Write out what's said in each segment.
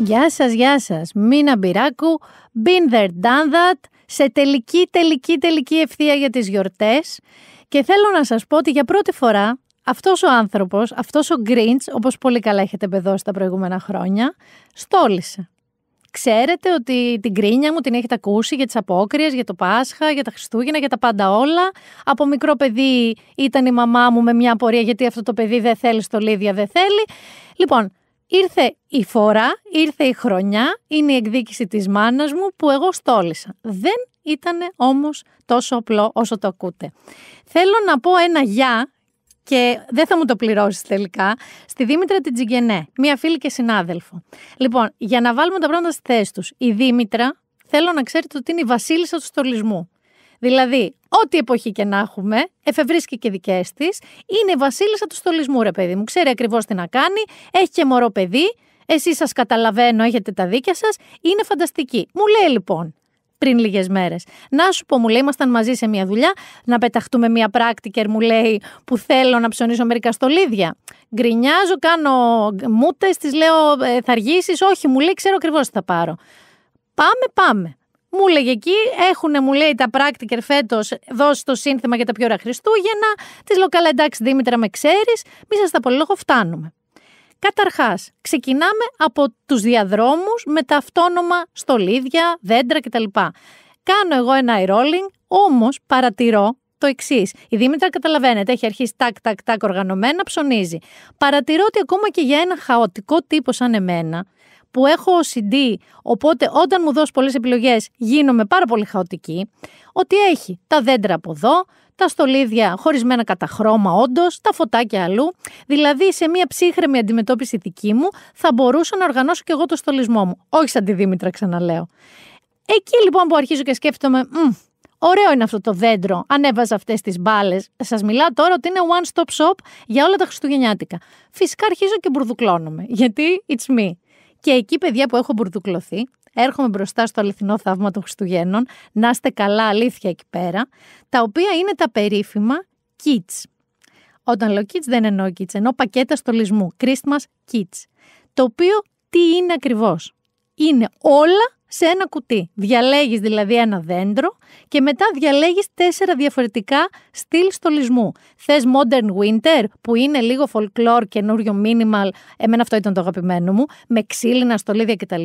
Γεια σας, γεια σας. Μίνα Μπυράκου, been there, done that, σε τελική, τελική, τελική ευθεία για τις γιορτές. Και θέλω να σας πω ότι για πρώτη φορά αυτός ο άνθρωπος, αυτός ο Grinch, όπως πολύ καλά έχετε παιδώσει τα προηγούμενα χρόνια, στόλισε. Ξέρετε ότι την κρίνια μου την έχετε ακούσει για τις απόκριες, για το Πάσχα, για τα Χριστούγεννα, για τα πάντα όλα. Από μικρό παιδί ήταν η μαμά μου με μια απορία γιατί αυτό το παιδί δεν θέλει στολίδια, δεν θέλει. Λοιπόν, Ήρθε η φορά, ήρθε η χρονιά, είναι η εκδίκηση της μάνας μου που εγώ στόλισα. Δεν ήταν όμως τόσο απλό όσο το ακούτε. Θέλω να πω ένα «για» και δεν θα μου το πληρώσεις τελικά, στη Δήμητρα την Τζιγκενέ, μία φίλη και συνάδελφο. Λοιπόν, για να βάλουμε τα πράγματα στη θέση τους, η Δήμητρα, θέλω να ξέρετε ότι είναι η βασίλισσα του στολισμού. Δηλαδή, ό,τι εποχή και να έχουμε, εφευρίσκει και δικές της, είναι η βασίλισσα του στολισμού, ρε παιδί μου. Ξέρει ακριβώς τι να κάνει, έχει και μωρό παιδί. Εσείς σας καταλαβαίνω, έχετε τα δίκια σας. Είναι φανταστική. Μου λέει λοιπόν, πριν λίγες μέρες. Να σου πω, μου λέει, ήμασταν μαζί σε μια δουλειά, να πεταχτούμε μια πράκτικερ, μου λέει, που θέλω να ψωνίσω μερικά στολίδια. Γκρινιάζω, κάνω μούτες, τη λέω, «Ε, θα αργήσεις. Όχι, μου λέει, ξέρω ακριβώς τι θα πάρω. Πάμε, πάμε. Μου λέγει εκεί, έχουν μου λέει τα πράκτικερ φέτο, δώσει το σύνθημα για τα πιο ωραία Χριστούγεννα. Της λέω, καλά, εντάξει, Δήμητρα, με ξέρεις, μη σας τα πολύ φτάνουμε. Καταρχάς, ξεκινάμε από τους διαδρόμους με τα αυτόνομα στολίδια, δέντρα κτλ. Κάνω εγώ e-rolling, όμως παρατηρώ το εξής. Η Δήμητρα, καταλαβαίνετε, έχει αρχίσει τάκ, τάκ, τάκ, οργανωμένα, ψωνίζει. Παρατηρώ ότι ακόμα και για ένα χαοτικό τύπο σαν εμένα, που έχω OCD, οπότε όταν μου δώσει πολλές επιλογές γίνομαι πάρα πολύ χαοτική, ότι έχει τα δέντρα από εδώ, τα στολίδια χωρισμένα κατά χρώμα όντως, τα φωτάκια αλλού. Δηλαδή, σε μια ψύχρεμη αντιμετώπιση δική μου, θα μπορούσα να οργανώσω και εγώ το στολισμό μου. Όχι σαν τη Δήμητρα, ξαναλέω. Εκεί λοιπόν που αρχίζω και σκέφτομαι, ωραίο είναι αυτό το δέντρο, ανέβαζα αυτές τις μπάλες. Σας μιλάω τώρα ότι είναι one-stop shop για όλα τα Χριστουγεννιάτικα. Φυσικά αρχίζω και μπουρδουκλώνομαι, γιατί it's me. Και εκεί, παιδιά που έχω μπουρδουκλωθεί, έρχομαι μπροστά στο αληθινό θαύμα των Χριστουγέννων, να είστε καλά αλήθεια εκεί πέρα, τα οποία είναι τα περίφημα kits. Όταν λέω kits δεν εννοώ kits, εννοώ πακέτα στολισμού, Christmas kits. Το οποίο τι είναι ακριβώς. Είναι όλα σε ένα κουτί. Διαλέγεις δηλαδή ένα δέντρο και μετά διαλέγεις τέσσερα διαφορετικά στυλ στολισμού. Θες Modern Winter που είναι λίγο folklore, καινούριο minimal, εμένα αυτό ήταν το αγαπημένο μου, με ξύλινα στολίδια κτλ.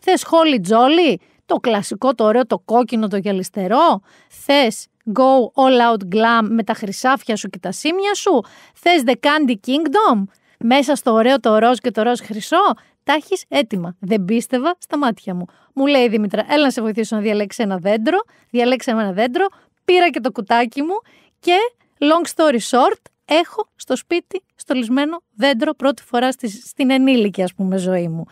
Θες holy Jolly, το κλασικό, το ωραίο, το κόκκινο, το γυαλιστερό. Θες Go All Out Glam με τα χρυσάφια σου και τα σήμια σου. Θες The Candy Kingdom, μέσα στο ωραίο το ροζ και το ροζ χρυσό. Τα έτοιμα. Δεν πίστευα στα μάτια μου. Μου λέει η Δήμητρα, έλα να σε βοηθήσω να διαλέξεις ένα δέντρο. Διαλέξαμε ένα δέντρο, πήρα και το κουτάκι μου και long story short, έχω στο σπίτι στολισμένο δέντρο πρώτη φορά στη, στην ενήλικη ας πούμε ζωή μου.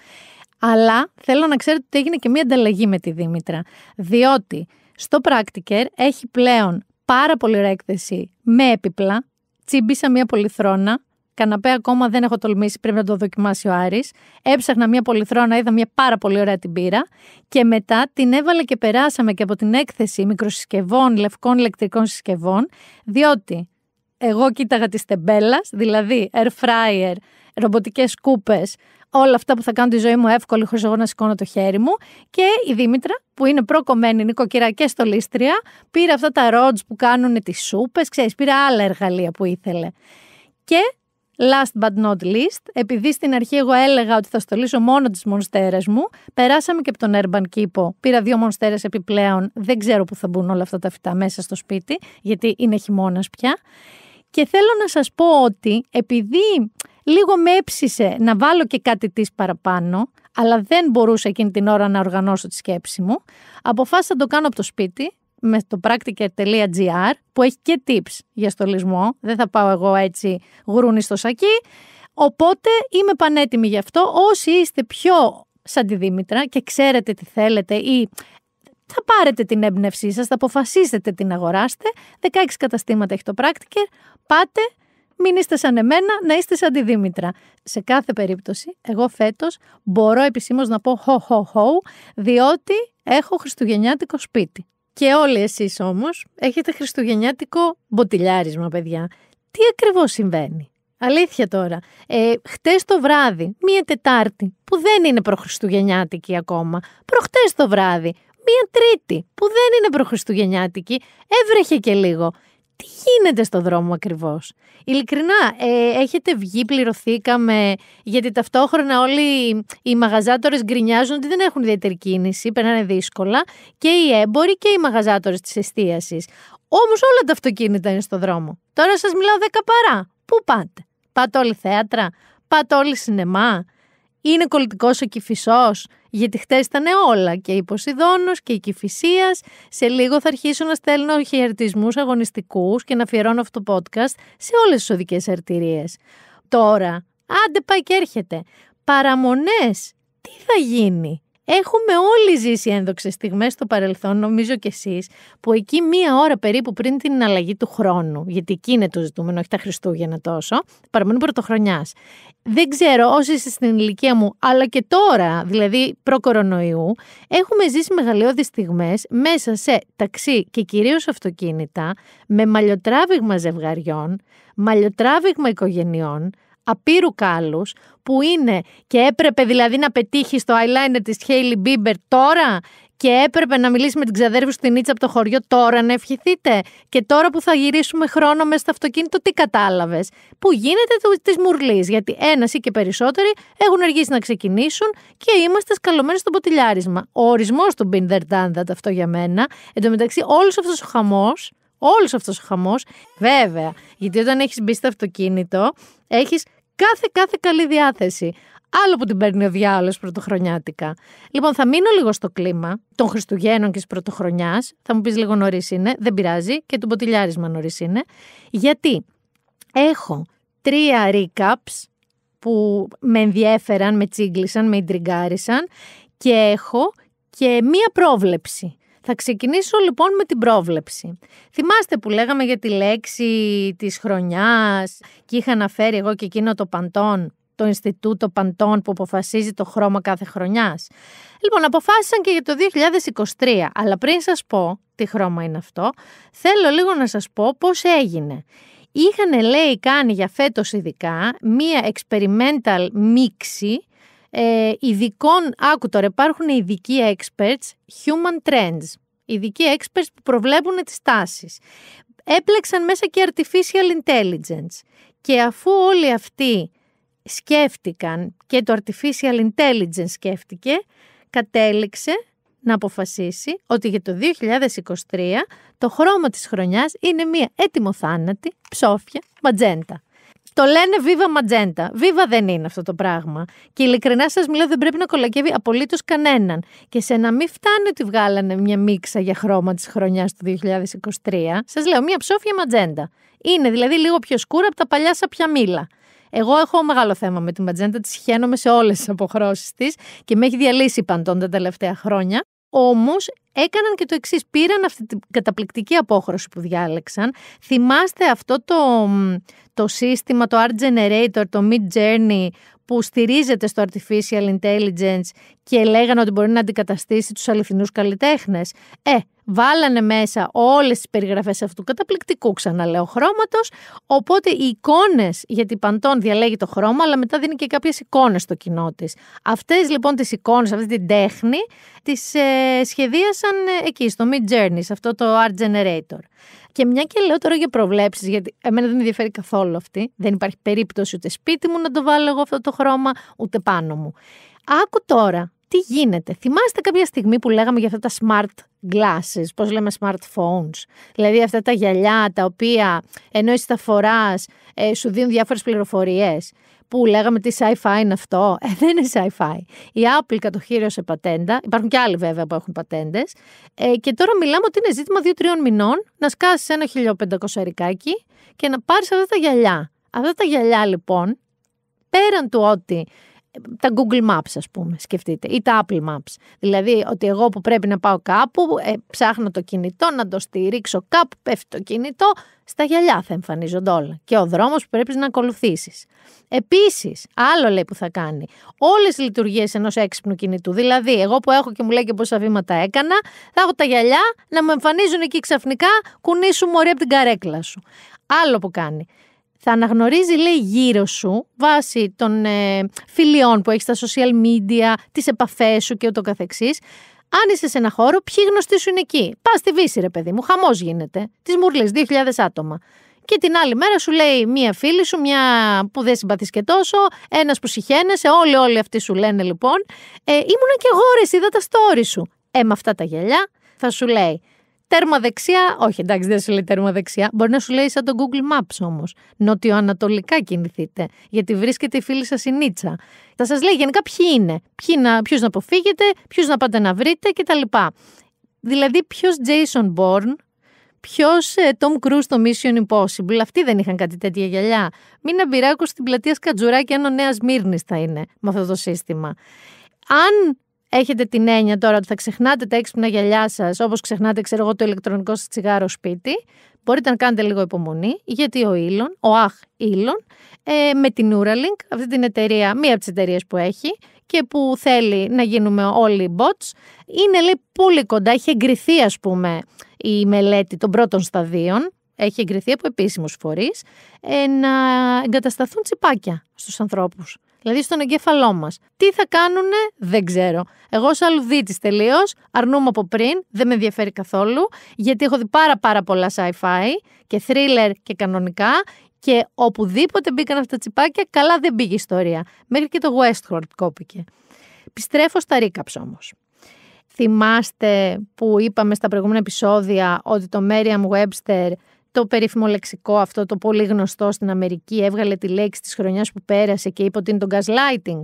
Αλλά θέλω να ξέρετε ότι έγινε και μία ανταλλαγή με τη Δήμητρα. Διότι στο Practiker έχει πλέον πάρα πολύ έκθεση με έπιπλα, τσίμπησα μία πολυθρόνα, καναπέ ακόμα δεν έχω τολμήσει, πρέπει να το δοκιμάσει ο Άρης. Έψαχνα μια πολυθρόνα, είδα μια πάρα πολύ ωραία την πύρα και μετά την έβαλε και περάσαμε και από την έκθεση μικροσυσκευών, λευκών ηλεκτρικών συσκευών, διότι εγώ κοίταγα τη τεμπέλας, δηλαδή air fryer, ρομποτικές κούπες, όλα αυτά που θα κάνουν τη ζωή μου εύκολη χωρίς εγώ να σηκώνω το χέρι μου. Και η Δήμητρα, που είναι προκομμένη νοικοκυρά και στολίστρια, πήρε αυτά τα ρότζ που κάνουν τις σούπες, ξέρεις, πήρε άλλα εργαλεία που ήθελε. Και Last but not least, επειδή στην αρχή εγώ έλεγα ότι θα στολίσω μόνο τις μονστέρες μου, περάσαμε και από τον Urban Κήπο. Πήρα δύο μονστέρες επιπλέον. Δεν ξέρω πού θα μπουν όλα αυτά τα φυτά μέσα στο σπίτι, γιατί είναι χειμώνας πια. Και θέλω να σας πω ότι επειδή λίγο με έψησε να βάλω και κάτι της παραπάνω, αλλά δεν μπορούσα εκείνη την ώρα να οργανώσω τη σκέψη μου, αποφάσισα να το κάνω από το σπίτι, με το practiker.gr που έχει και tips για στολισμό. Δεν θα πάω εγώ έτσι γουρούνι στο σακί. Οπότε είμαι πανέτοιμη γι' αυτό. Όσοι είστε πιο σαν τη Δήμητρα και ξέρετε τι θέλετε ή θα πάρετε την έμπνευσή σας, θα αποφασίσετε την αγοράστε. 16 καταστήματα έχει το Practiker. Πάτε, μην είστε σαν εμένα, να είστε σαν τη Δήμητρα. Σε κάθε περίπτωση, εγώ φέτος μπορώ επισήμως να πω χω χω χω, διότι έχω χριστουγεννιάτικο σπίτι. Και όλοι εσείς όμως έχετε χριστουγεννιάτικο μποτιλιάρισμα, παιδιά. Τι ακριβώς συμβαίνει. Αλήθεια τώρα. Ε, χτες το βράδυ, μία Τετάρτη, που δεν είναι προχριστουγεννιάτικη ακόμα, προχτές το βράδυ, μία Τρίτη, που δεν είναι προχριστουγεννιάτικη, έβρεχε και λίγο τι γίνεται στο δρόμο ακριβώς. Ειλικρινά, ε, έχετε βγει, πληρωθήκαμε, γιατί ταυτόχρονα όλοι οι μαγαζάτορες γκρινιάζουν ότι δεν έχουν ιδιαίτερη κίνηση, περνάνε δύσκολα και οι έμποροι και οι μαγαζάτορες της εστίασης. Όμως όλα τα αυτοκίνητα είναι στο δρόμο. Τώρα σας μιλάω δέκα παρά. Πού πάτε, Πάτε όλοι θέατρα, πάτε όλοι σινεμά, Είναι κολλητικός ο κυφισός γιατί χτες ήταν όλα και η Ποσειδόνο και η Κυφυσία. Σε λίγο θα αρχίσω να στέλνω χαιρετισμούς αγωνιστικούς και να αφιερώνω αυτό το podcast σε όλες τις οδικές αρτηρίες. Τώρα, άντε πάει και έρχεται. Παραμονές, τι θα γίνει. Έχουμε όλοι ζήσει ένδοξες στιγμές στο παρελθόν, νομίζω κι εσείς, που εκεί μία ώρα περίπου πριν την αλλαγή του χρόνου, γιατί εκεί είναι το ζητούμενο, όχι τα Χριστούγεννα τόσο, παραμένουν πρωτοχρονιάς. Δεν ξέρω, όσοι είστε στην ηλικία μου, αλλά και τώρα, δηλαδή προ-κορονοϊού, έχουμε ζήσει μεγαλειώδεις στιγμές μέσα σε ταξί και κυρίως αυτοκίνητα, με μαλλιοτράβηγμα ζευγαριών, μαλλιοτράβηγμα οικογενειών, απείρου κάλους που είναι και έπρεπε δηλαδή να πετύχει το eyeliner της Χέιλι Μπίμπερ τώρα και έπρεπε να μιλήσει με την ξαδέρφη στην την Ίτσα από το χωριό τώρα να ευχηθείτε και τώρα που θα γυρίσουμε χρόνο μέσα στο αυτοκίνητο τι κατάλαβες που γίνεται της μουρλής γιατί ένας ή και περισσότεροι έχουν αργήσει να ξεκινήσουν και είμαστε σκαλωμένοι στο ποτηλιάρισμα. Ο ορισμός του Binder Dandat αυτό για μένα εν αυτός ο χαμός όλος αυτός ο χαμός. Βέβαια, γιατί όταν έχεις μπει στο αυτοκίνητο, έχεις κάθε κάθε καλή διάθεση. Άλλο που την παίρνει ο προτοχρονιάτικα. πρωτοχρονιάτικα. Λοιπόν, θα μείνω λίγο στο κλίμα των Χριστουγέννων και της Πρωτοχρονιάς. Θα μου πεις λίγο νωρίς είναι, δεν πειράζει, και του ποτηλιάρισμα νωρίς είναι. Γιατί έχω τρία recaps που με ενδιέφεραν, με τσίγκλισαν, με ιντριγκάρισαν και έχω και μία πρόβλεψη. Θα ξεκινήσω λοιπόν με την πρόβλεψη. Θυμάστε που λέγαμε για τη λέξη της χρονιάς και είχα αναφέρει εγώ και εκείνο το παντόν το Ινστιτούτο Παντών που αποφασίζει το χρώμα κάθε χρονιάς. Λοιπόν, αποφάσισαν και για το 2023, αλλά πριν σας πω τι χρώμα είναι αυτό, θέλω λίγο να σας πω πώς έγινε. Είχαν, λέει, κάνει για φέτος ειδικά μία experimental μίξη ε, ειδικών, άκου τώρα, υπάρχουν ειδικοί experts, human trends, ειδικοί experts που προβλέπουν τις τάσεις. Έπλεξαν μέσα και artificial intelligence και αφού όλοι αυτοί σκέφτηκαν και το artificial intelligence σκέφτηκε, κατέληξε να αποφασίσει ότι για το 2023 το χρώμα της χρονιάς είναι μία έτοιμο θάνατη, ψόφια, ματζέντα. Το λένε βίβα ματζέντα. Βίβα δεν είναι αυτό το πράγμα. Και ειλικρινά σας μιλάω, δεν πρέπει να κολακεύει απολύτως κανέναν. Και σε να μην φτάνει ότι βγάλανε μια μίξα για χρώμα της χρονιάς του 2023, σας λέω μια ψόφια ματζέντα. Είναι δηλαδή λίγο πιο σκούρα από τα παλιά μήλα. Εγώ έχω μεγάλο θέμα με τη ματζέντα, τη χαίνομαι σε όλες τις αποχρώσεις της και με έχει διαλύσει παντών τα τελευταία χρόνια. Όμως έκαναν και το εξής. Πήραν αυτή την καταπληκτική απόχρωση που διάλεξαν. Θυμάστε αυτό το, το σύστημα, το Art Generator, το Mid Journey, που στηρίζεται στο Artificial Intelligence και λέγανε ότι μπορεί να αντικαταστήσει τους αληθινούς καλλιτέχνες. Ε, Βάλανε μέσα όλες τις περιγραφές αυτού του καταπληκτικού ξαναλέω χρώματος, οπότε οι εικόνες, γιατί παντών διαλέγει το χρώμα, αλλά μετά δίνει και κάποιες εικόνες στο κοινό της. Αυτές λοιπόν τις εικόνες, αυτή την τέχνη, τις ε, σχεδίασαν ε, εκεί στο Mid Journey, σε αυτό το Art Generator. Και μια και λέω τώρα για προβλέψεις, γιατί εμένα δεν ενδιαφέρει καθόλου αυτή. Δεν υπάρχει περίπτωση ούτε σπίτι μου να το βάλω εγώ αυτό το χρώμα, ούτε πάνω μου. Άκου τώρα τι γίνεται. Θυμάστε κάποια στιγμή που λέγαμε για αυτά τα smart glasses, πώς λέμε smartphones, δηλαδή αυτά τα γυαλιά τα οποία ενώ εσύ τα φοράς ε, σου δίνουν διάφορες πληροφορίες, που λέγαμε τι sci-fi είναι αυτό. Ε, δεν είναι sci-fi. Η Apple κατοχύρωσε πατέντα. Υπάρχουν και άλλοι βέβαια που έχουν πατέντες. Ε, και τώρα μιλάμε ότι είναι ζήτημα 2-3 μηνών να σκάσεις ένα 1500 ερικάκι και να πάρεις αυτά τα γυαλιά. Αυτά τα γυαλιά λοιπόν, πέραν του ότι τα Google Maps ας πούμε σκεφτείτε ή τα Apple Maps δηλαδή ότι εγώ που πρέπει να πάω κάπου ε, ψάχνω το κινητό να το στηρίξω κάπου πέφτει το κινητό στα γυαλιά θα εμφανίζονται όλα και ο δρόμος που πρέπει να ακολουθήσεις επίσης άλλο λέει που θα κάνει όλες οι λειτουργίες ενός έξυπνου κινητού δηλαδή εγώ που έχω και μου λέει και πόσα βήματα έκανα θα έχω τα γυαλιά να μου εμφανίζουν εκεί ξαφνικά κουνήσου μωρή από την καρέκλα σου άλλο που κάνει θα αναγνωρίζει λέει γύρω σου βάσει των ε, φιλιών που έχεις στα social media, τις επαφές σου και ούτω καθεξής. Αν είσαι σε ένα χώρο, ποιοι γνωστοί σου είναι εκεί. Πας στη Βύση, ρε παιδί μου, χαμός γίνεται. Τις μουρλές, 2.000 άτομα. Και την άλλη μέρα σου λέει μία φίλη σου, μία που δεν συμπαθείς και τόσο, ένας που συχαίνεσαι, όλοι όλοι αυτοί σου λένε λοιπόν. Ε, ήμουνα και εγώ ρε, είδα τα story σου. Ε, με αυτά τα γυαλιά θα σου λέει. Τέρμα δεξιά, όχι εντάξει δεν σου λέει τέρμα δεξιά, μπορεί να σου λέει σαν το Google Maps όμως. Νοτιοανατολικά κινηθείτε, γιατί βρίσκεται η φίλη σας η Νίτσα. Θα σας λέει γενικά ποιοι είναι, ποιοι να, ποιους να αποφύγετε, ποιους να πάτε να βρείτε κτλ. Δηλαδή ποιος Jason Bourne, ποιος ε, Tom Cruise στο Mission Impossible. Αυτοί δεν είχαν κάτι τέτοια γυαλιά. Μην αμπειράκω στην πλατεία Σκατζουράκη, αν ο Νέας Μύρνης θα είναι με αυτό το σύστημα. Αν έχετε την έννοια τώρα ότι θα ξεχνάτε τα έξυπνα γυαλιά σας, όπως ξεχνάτε, ξέρω εγώ, το ηλεκτρονικό σας τσιγάρο σπίτι, μπορείτε να κάνετε λίγο υπομονή, γιατί ο ήλον, ο Αχ Ήλον, ε, με την Uralink, αυτή την εταιρεία, μία από τις εταιρείες που έχει και που θέλει να γίνουμε όλοι bots, είναι λέει πολύ κοντά, έχει εγκριθεί ας πούμε η μελέτη των πρώτων σταδίων, έχει εγκριθεί από επίσημους φορείς, ε, να εγκατασταθούν τσιπάκια στους ανθρώπους δηλαδή στον εγκέφαλό μας. Τι θα κάνουνε, δεν ξέρω. Εγώ σαν λουδίτη τελείως, αρνούμαι από πριν, δεν με ενδιαφέρει καθόλου, γιατί έχω δει πάρα πάρα πολλά sci-fi και thriller και κανονικά και οπουδήποτε μπήκαν αυτά τα τσιπάκια, καλά δεν πήγε η ιστορία. Μέχρι και το Westworld κόπηκε. Πιστρέφω στα recaps όμως. Θυμάστε που είπαμε στα προηγούμενα επεισόδια ότι το Merriam Webster το περίφημο λεξικό αυτό, το πολύ γνωστό στην Αμερική, έβγαλε τη λέξη της χρονιάς που πέρασε και είπε ότι είναι το gaslighting.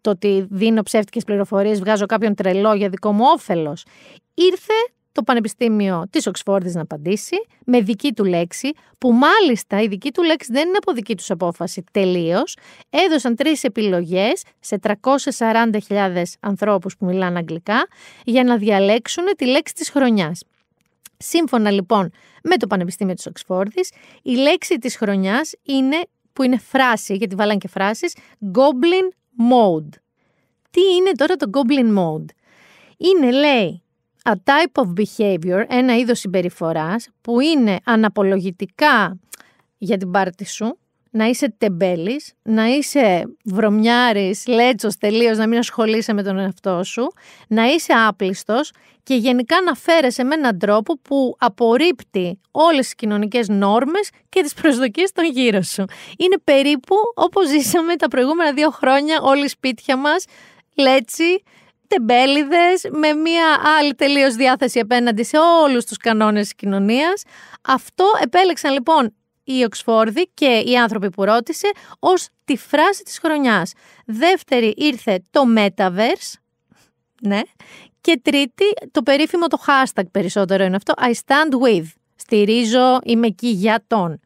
Το ότι δίνω ψεύτικες πληροφορίες, βγάζω κάποιον τρελό για δικό μου όφελος. Ήρθε το Πανεπιστήμιο της Οξφόρδης να απαντήσει με δική του λέξη, που μάλιστα η δική του λέξη δεν είναι από δική τους απόφαση τελείως. Έδωσαν τρεις επιλογές σε 340.000 ανθρώπους που μιλάνε αγγλικά για να διαλέξουν τη λέξη της χρονιάς. Σύμφωνα λοιπόν με το Πανεπιστήμιο της Οξφόρδης, η λέξη της χρονιάς είναι, που είναι φράση, γιατί βάλαν και φράσεις, Goblin Mode. Τι είναι τώρα το Goblin Mode? Είναι, λέει, a type of behavior, ένα είδος συμπεριφοράς που είναι αναπολογητικά για την πάρτη σου, να είσαι τεμπέλης, να είσαι βρωμιάρης, λέτσος τελείως, να μην ασχολείσαι με τον εαυτό σου, να είσαι άπλιστος και γενικά να φέρεσαι με έναν τρόπο που απορρίπτει όλες τις κοινωνικές νόρμες και τις προσδοκίες των γύρω σου. Είναι περίπου όπως ζήσαμε τα προηγούμενα δύο χρόνια όλοι σπίτια μας, λέτσι, τεμπέληδες, με μια άλλη τελείως διάθεση απέναντι σε όλους τους κανόνες της κοινωνίας. Αυτό επέλεξαν λοιπόν η Οξφόρδη και οι άνθρωποι που ρώτησε ως τη φράση της χρονιάς. Δεύτερη ήρθε το Metaverse, ναι, και τρίτη το περίφημο το hashtag περισσότερο είναι αυτό, I stand with, στηρίζω, είμαι εκεί για τον.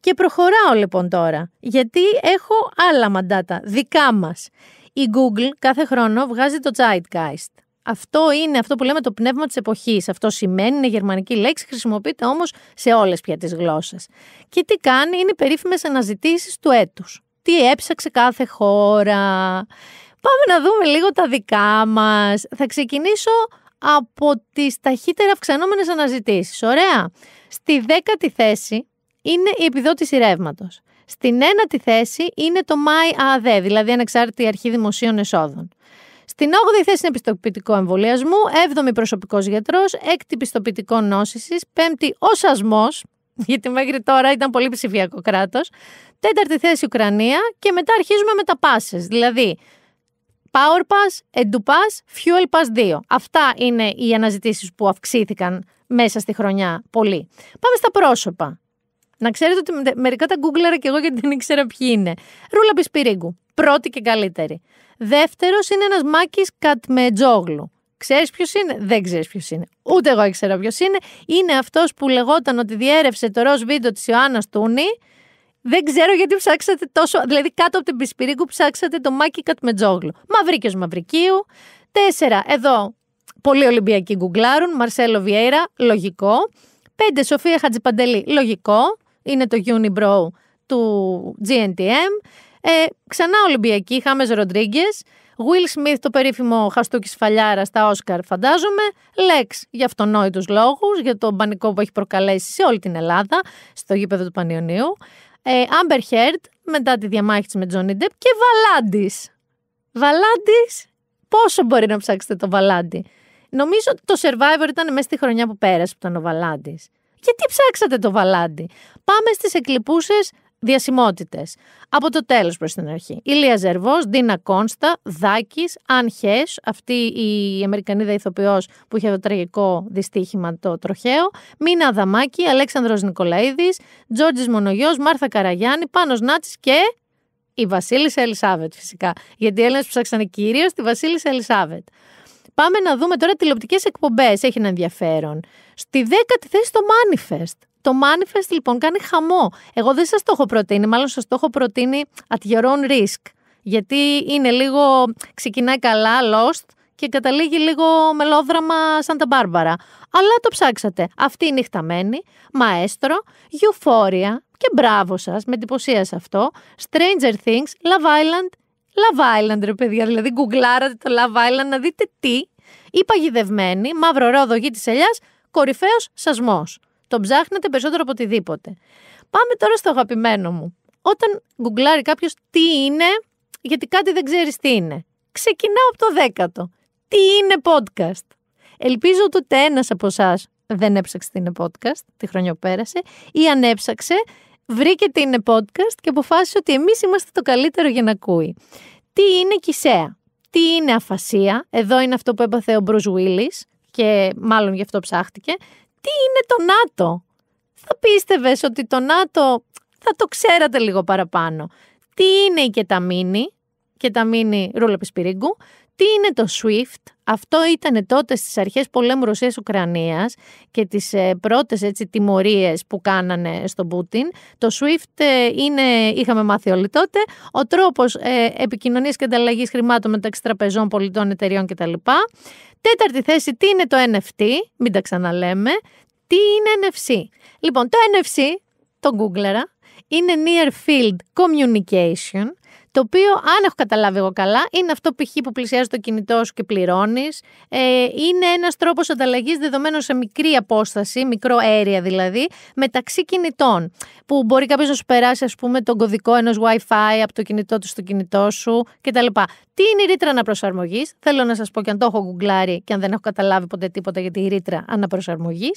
Και προχωράω λοιπόν τώρα, γιατί έχω άλλα μαντάτα, δικά μας. Η Google κάθε χρόνο βγάζει το Zeitgeist. Αυτό είναι αυτό που λέμε το πνεύμα της εποχής. Αυτό σημαίνει, είναι γερμανική λέξη, χρησιμοποιείται όμως σε όλες πια τις γλώσσες. Και τι κάνει, είναι οι περίφημες αναζητήσεις του έτους. Τι έψαξε κάθε χώρα. Πάμε να δούμε λίγο τα δικά μας. Θα ξεκινήσω από τις ταχύτερα αυξανόμενες αναζητήσεις. Ωραία. Στη δέκατη θέση είναι η επιδότηση ρεύματος. Στην ένατη θέση είναι το MyAD, δηλαδή ανεξάρτητη αρχή δημοσίων εσόδων. Στην 8η θέση είναι πιστοποιητικό εμβολιασμού, 7η προσωπικός γιατρός, 6η πιστοποιητικό νόσησης, 5η ο σασμό, γιατί μέχρι τώρα ήταν πολύ ψηφιακό κράτος, 4η θέση Ουκρανία και μετά αρχίζουμε με τα πάσες. Δηλαδή, Power Pass, Edu Pass, Fuel Pass 2. Αυτά είναι οι αναζητήσεις που αυξήθηκαν μέσα στη χρονιά πολύ. Πάμε στα πρόσωπα. Να ξέρετε ότι μερικά τα γκούγκλαρα και εγώ γιατί δεν ήξερα ποιοι είναι. Ρούλα Πισπυρίγκου πρώτη και καλύτερη. Δεύτερος είναι ένας Μάκης Κατμετζόγλου. Ξέρεις ποιος είναι, δεν ξέρεις ποιος είναι. Ούτε εγώ ήξερα ποιος είναι. Είναι αυτός που λεγόταν ότι διέρευσε το ροζ βίντεο της Ιωάννας Τούνη. Δεν ξέρω γιατί ψάξατε τόσο. Δηλαδή, κάτω από την Πισπυρίγκου ψάξατε το Μάκη Κατμετζόγλου. Μαυρίκιο Μαυρικίου. Τέσσερα, εδώ. Πολλοί Ολυμπιακοί γκουγκλάρουν. Μαρσέλο Βιέρα, λογικό. Πέντε, Σοφία Χατζιπαντελή, λογικό. Είναι το Unibrow του GNTM. Ε, ξανά Ολυμπιακή, Χάμες Ροντρίγκες. Will Smith το περίφημο χαστούκι Φαλιάρα στα Όσκαρ, φαντάζομαι. Λέξ για αυτονόητους λόγους, για τον πανικό που έχει προκαλέσει σε όλη την Ελλάδα, στο γήπεδο του Πανιωνίου. Ε, Amber μετά τη διαμάχη τη με Τζόνι Ντεπ. Και Βαλάντης. Βαλάντης, πόσο μπορεί να ψάξετε το Βαλάντη. Νομίζω ότι το Survivor ήταν μέσα στη χρονιά που πέρασε που ήταν ο Βαλάντης. Γιατί ψάξατε το Βαλάντη. Πάμε στις εκλειπούσες διασημότητες. Από το τέλος προς την αρχή. Ηλία Ζερβός, Ντίνα Κόνστα, Δάκης, Αν Χέ, αυτή η Αμερικανίδα ηθοποιός που είχε το τραγικό δυστύχημα το τροχαίο, Μίνα Αδαμάκη, Αλέξανδρος Νικολαίδης, Τζόρτζης Μονογιός, Μάρθα Καραγιάννη, Πάνος Νάτση και η Βασίλισσα Ελισάβετ φυσικά. Γιατί οι Έλληνες ψάξανε κυρίως τη Βασίλισσα Ελισάβετ. Πάμε να δούμε τώρα τηλεοπτικές εκπομπές. Έχει ένα ενδιαφέρον. Στη δέκατη θέση το Manifest. Το manifest λοιπόν κάνει χαμό. Εγώ δεν σας το έχω προτείνει, μάλλον σας το έχω προτείνει at your own risk. Γιατί είναι λίγο. ξεκινάει καλά, lost και καταλήγει λίγο μελόδραμα σαν τα Μπάρμπαρα. Αλλά το ψάξατε. Αυτή η νυχταμένη, μαέστρο, Euphoria και μπράβο σας, με σε αυτό. Stranger Things, Love Island. Love Island, ρε παιδιά, δηλαδή γκουγκλάρατε το Love Island να δείτε τι. Η παγιδευμένη, μαύρο ρόδο γη της ελιάς, κορυφαίος σασμός. Τον ψάχνετε περισσότερο από οτιδήποτε. Πάμε τώρα στο αγαπημένο μου. Όταν γκουγκλάρει κάποιος τι είναι, γιατί κάτι δεν ξέρεις τι είναι. Ξεκινάω από το δέκατο. Τι είναι podcast. Ελπίζω ότι ούτε ένας από εσάς δεν έψαξε τι είναι podcast τη χρονιά που πέρασε ή αν έψαξε, βρήκε τι είναι podcast και αποφάσισε ότι εμείς είμαστε το καλύτερο για να ακούει. Τι είναι κυσαία. Τι είναι αφασία. Εδώ είναι αυτό που έπαθε ο Μπρουζ και μάλλον γι' αυτό ψάχτηκε τι είναι το ΝΑΤΟ. Θα πίστευες ότι το ΝΑΤΟ θα το ξέρατε λίγο παραπάνω. Τι είναι η κεταμίνη, κεταμίνη ρούλα πισπυρίγκου, τι είναι το SWIFT. Αυτό ήταν τότε στις αρχές πολέμου Ρωσίας-Ουκρανίας και τις ε, πρώτες έτσι τιμωρίες που κάνανε στον Πούτιν. Το SWIFT ε, είναι, είχαμε μάθει όλοι τότε, ο τρόπος ε, επικοινωνίας και ανταλλαγής χρημάτων μεταξύ τραπεζών, πολιτών, εταιριών κτλ. Τέταρτη θέση, τι είναι το NFT, μην τα ξαναλέμε. Τι είναι NFC. Λοιπόν, το NFC, το Googlera, είναι Near Field Communication, το οποίο, αν έχω καταλάβει εγώ καλά, είναι αυτό π.χ. που πλησιάζει το κινητό σου και πληρώνεις. Ε, είναι ένας τρόπος ανταλλαγής δεδομένων σε μικρή απόσταση, μικρό αέρια δηλαδή, μεταξύ κινητών. Που μπορεί κάποιος να σου περάσει, ας πούμε, τον κωδικό ενός WiFi από το κινητό του στο κινητό σου κτλ. Τι είναι η ρήτρα αναπροσαρμογής, θέλω να σας πω και αν το έχω γκουγκλάρει και αν δεν έχω καταλάβει ποτέ τίποτα για τη ρήτρα αναπροσαρμογής.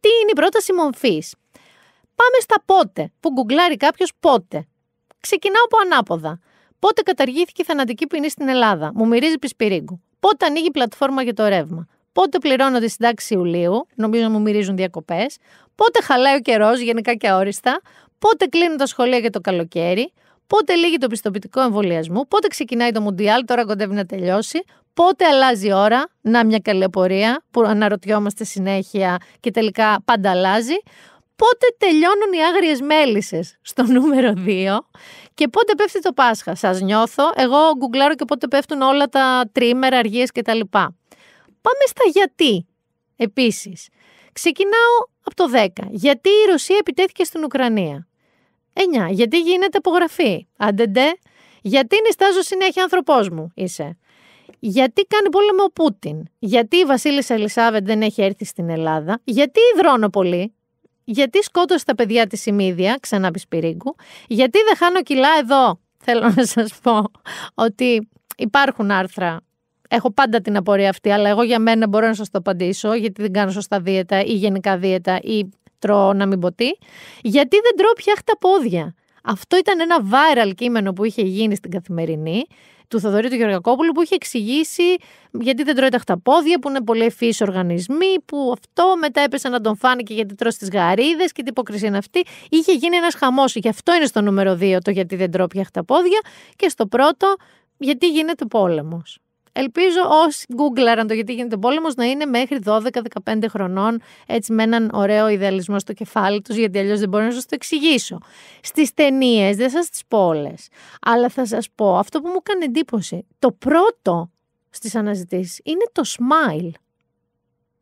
Τι είναι η πρόταση μορφής. Πάμε στα πότε, που γκουγκλάρει κάποιος πότε. Ξεκινάω από ανάποδα. Πότε καταργήθηκε η θανατική ποινή στην Ελλάδα, μου μυρίζει πισπυρίγκου. Πότε ανοίγει η πλατφόρμα για το ρεύμα. Πότε πληρώνονται τη συντάξεις Ιουλίου, νομίζω μου μυρίζουν διακοπές. Πότε χαλάει ο καιρός, γενικά και αόριστα. Πότε κλείνουν τα σχολεία για το καλοκαίρι. Πότε λύγει το πιστοποιητικό εμβολιασμού. Πότε ξεκινάει το Μουντιάλ, τώρα κοντεύει να τελειώσει. Πότε αλλάζει η ώρα, να μια καλή που αναρωτιόμαστε συνέχεια και τελικά πάντα αλλάζει πότε τελειώνουν οι άγριες μέλισσες στο νούμερο 2 και πότε πέφτει το Πάσχα. σας νιώθω, εγώ γκουγκλάρω και πότε πέφτουν όλα τα τρίμερα, αργίες κτλ. Πάμε στα γιατί Επίσης, Ξεκινάω από το 10. Γιατί η Ρωσία επιτέθηκε στην Ουκρανία. 9. Γιατί γίνεται απογραφή. Αντεντέ. Γιατί νιστάζω συνέχεια ανθρωπό μου είσαι. Γιατί κάνει πόλεμο ο Πούτιν. Γιατί η Βασίλισσα Ελισάβετ δεν έχει έρθει στην Ελλάδα. Γιατί υδρώνω πολύ γιατί σκότωσε τα παιδιά της η ξανά πει Σπυρίγκου, γιατί δεν χάνω κιλά εδώ. Θέλω να σας πω ότι υπάρχουν άρθρα Έχω πάντα την απορία αυτή, αλλά εγώ για μένα μπορώ να σας το απαντήσω, γιατί δεν κάνω σωστά δίαιτα ή γενικά δίαιτα ή τρώω να μην ποτεί. Γιατί δεν τρώω πια πόδια. Αυτό ήταν ένα viral κείμενο που είχε γίνει στην καθημερινή του Θοδωρή του Γεωργακόπουλου που είχε εξηγήσει γιατί δεν τρώει τα χταπόδια, που είναι πολύ ευφύ οργανισμοί, που αυτό μετά έπεσε να τον φάνηκε γιατί τρώει τις γαρίδες και την υποκρισία είναι αυτή. Είχε γίνει ένας χαμός. Γι' αυτό είναι στο νούμερο 2 το γιατί δεν τρώει πια χταπόδια και στο πρώτο γιατί γίνεται πόλεμος. Ελπίζω όσοι γκούγκλαραν το γιατί γίνεται πόλεμος να είναι μέχρι 12-15 χρονών, έτσι με έναν ωραίο ιδεαλισμό στο κεφάλι τους, γιατί αλλιώς δεν μπορώ να σας το εξηγήσω. Στις ταινίες, δεν σας τις πω όλες. αλλά θα σας πω αυτό που μου έκανε εντύπωση. Το πρώτο στις αναζητήσεις είναι το smile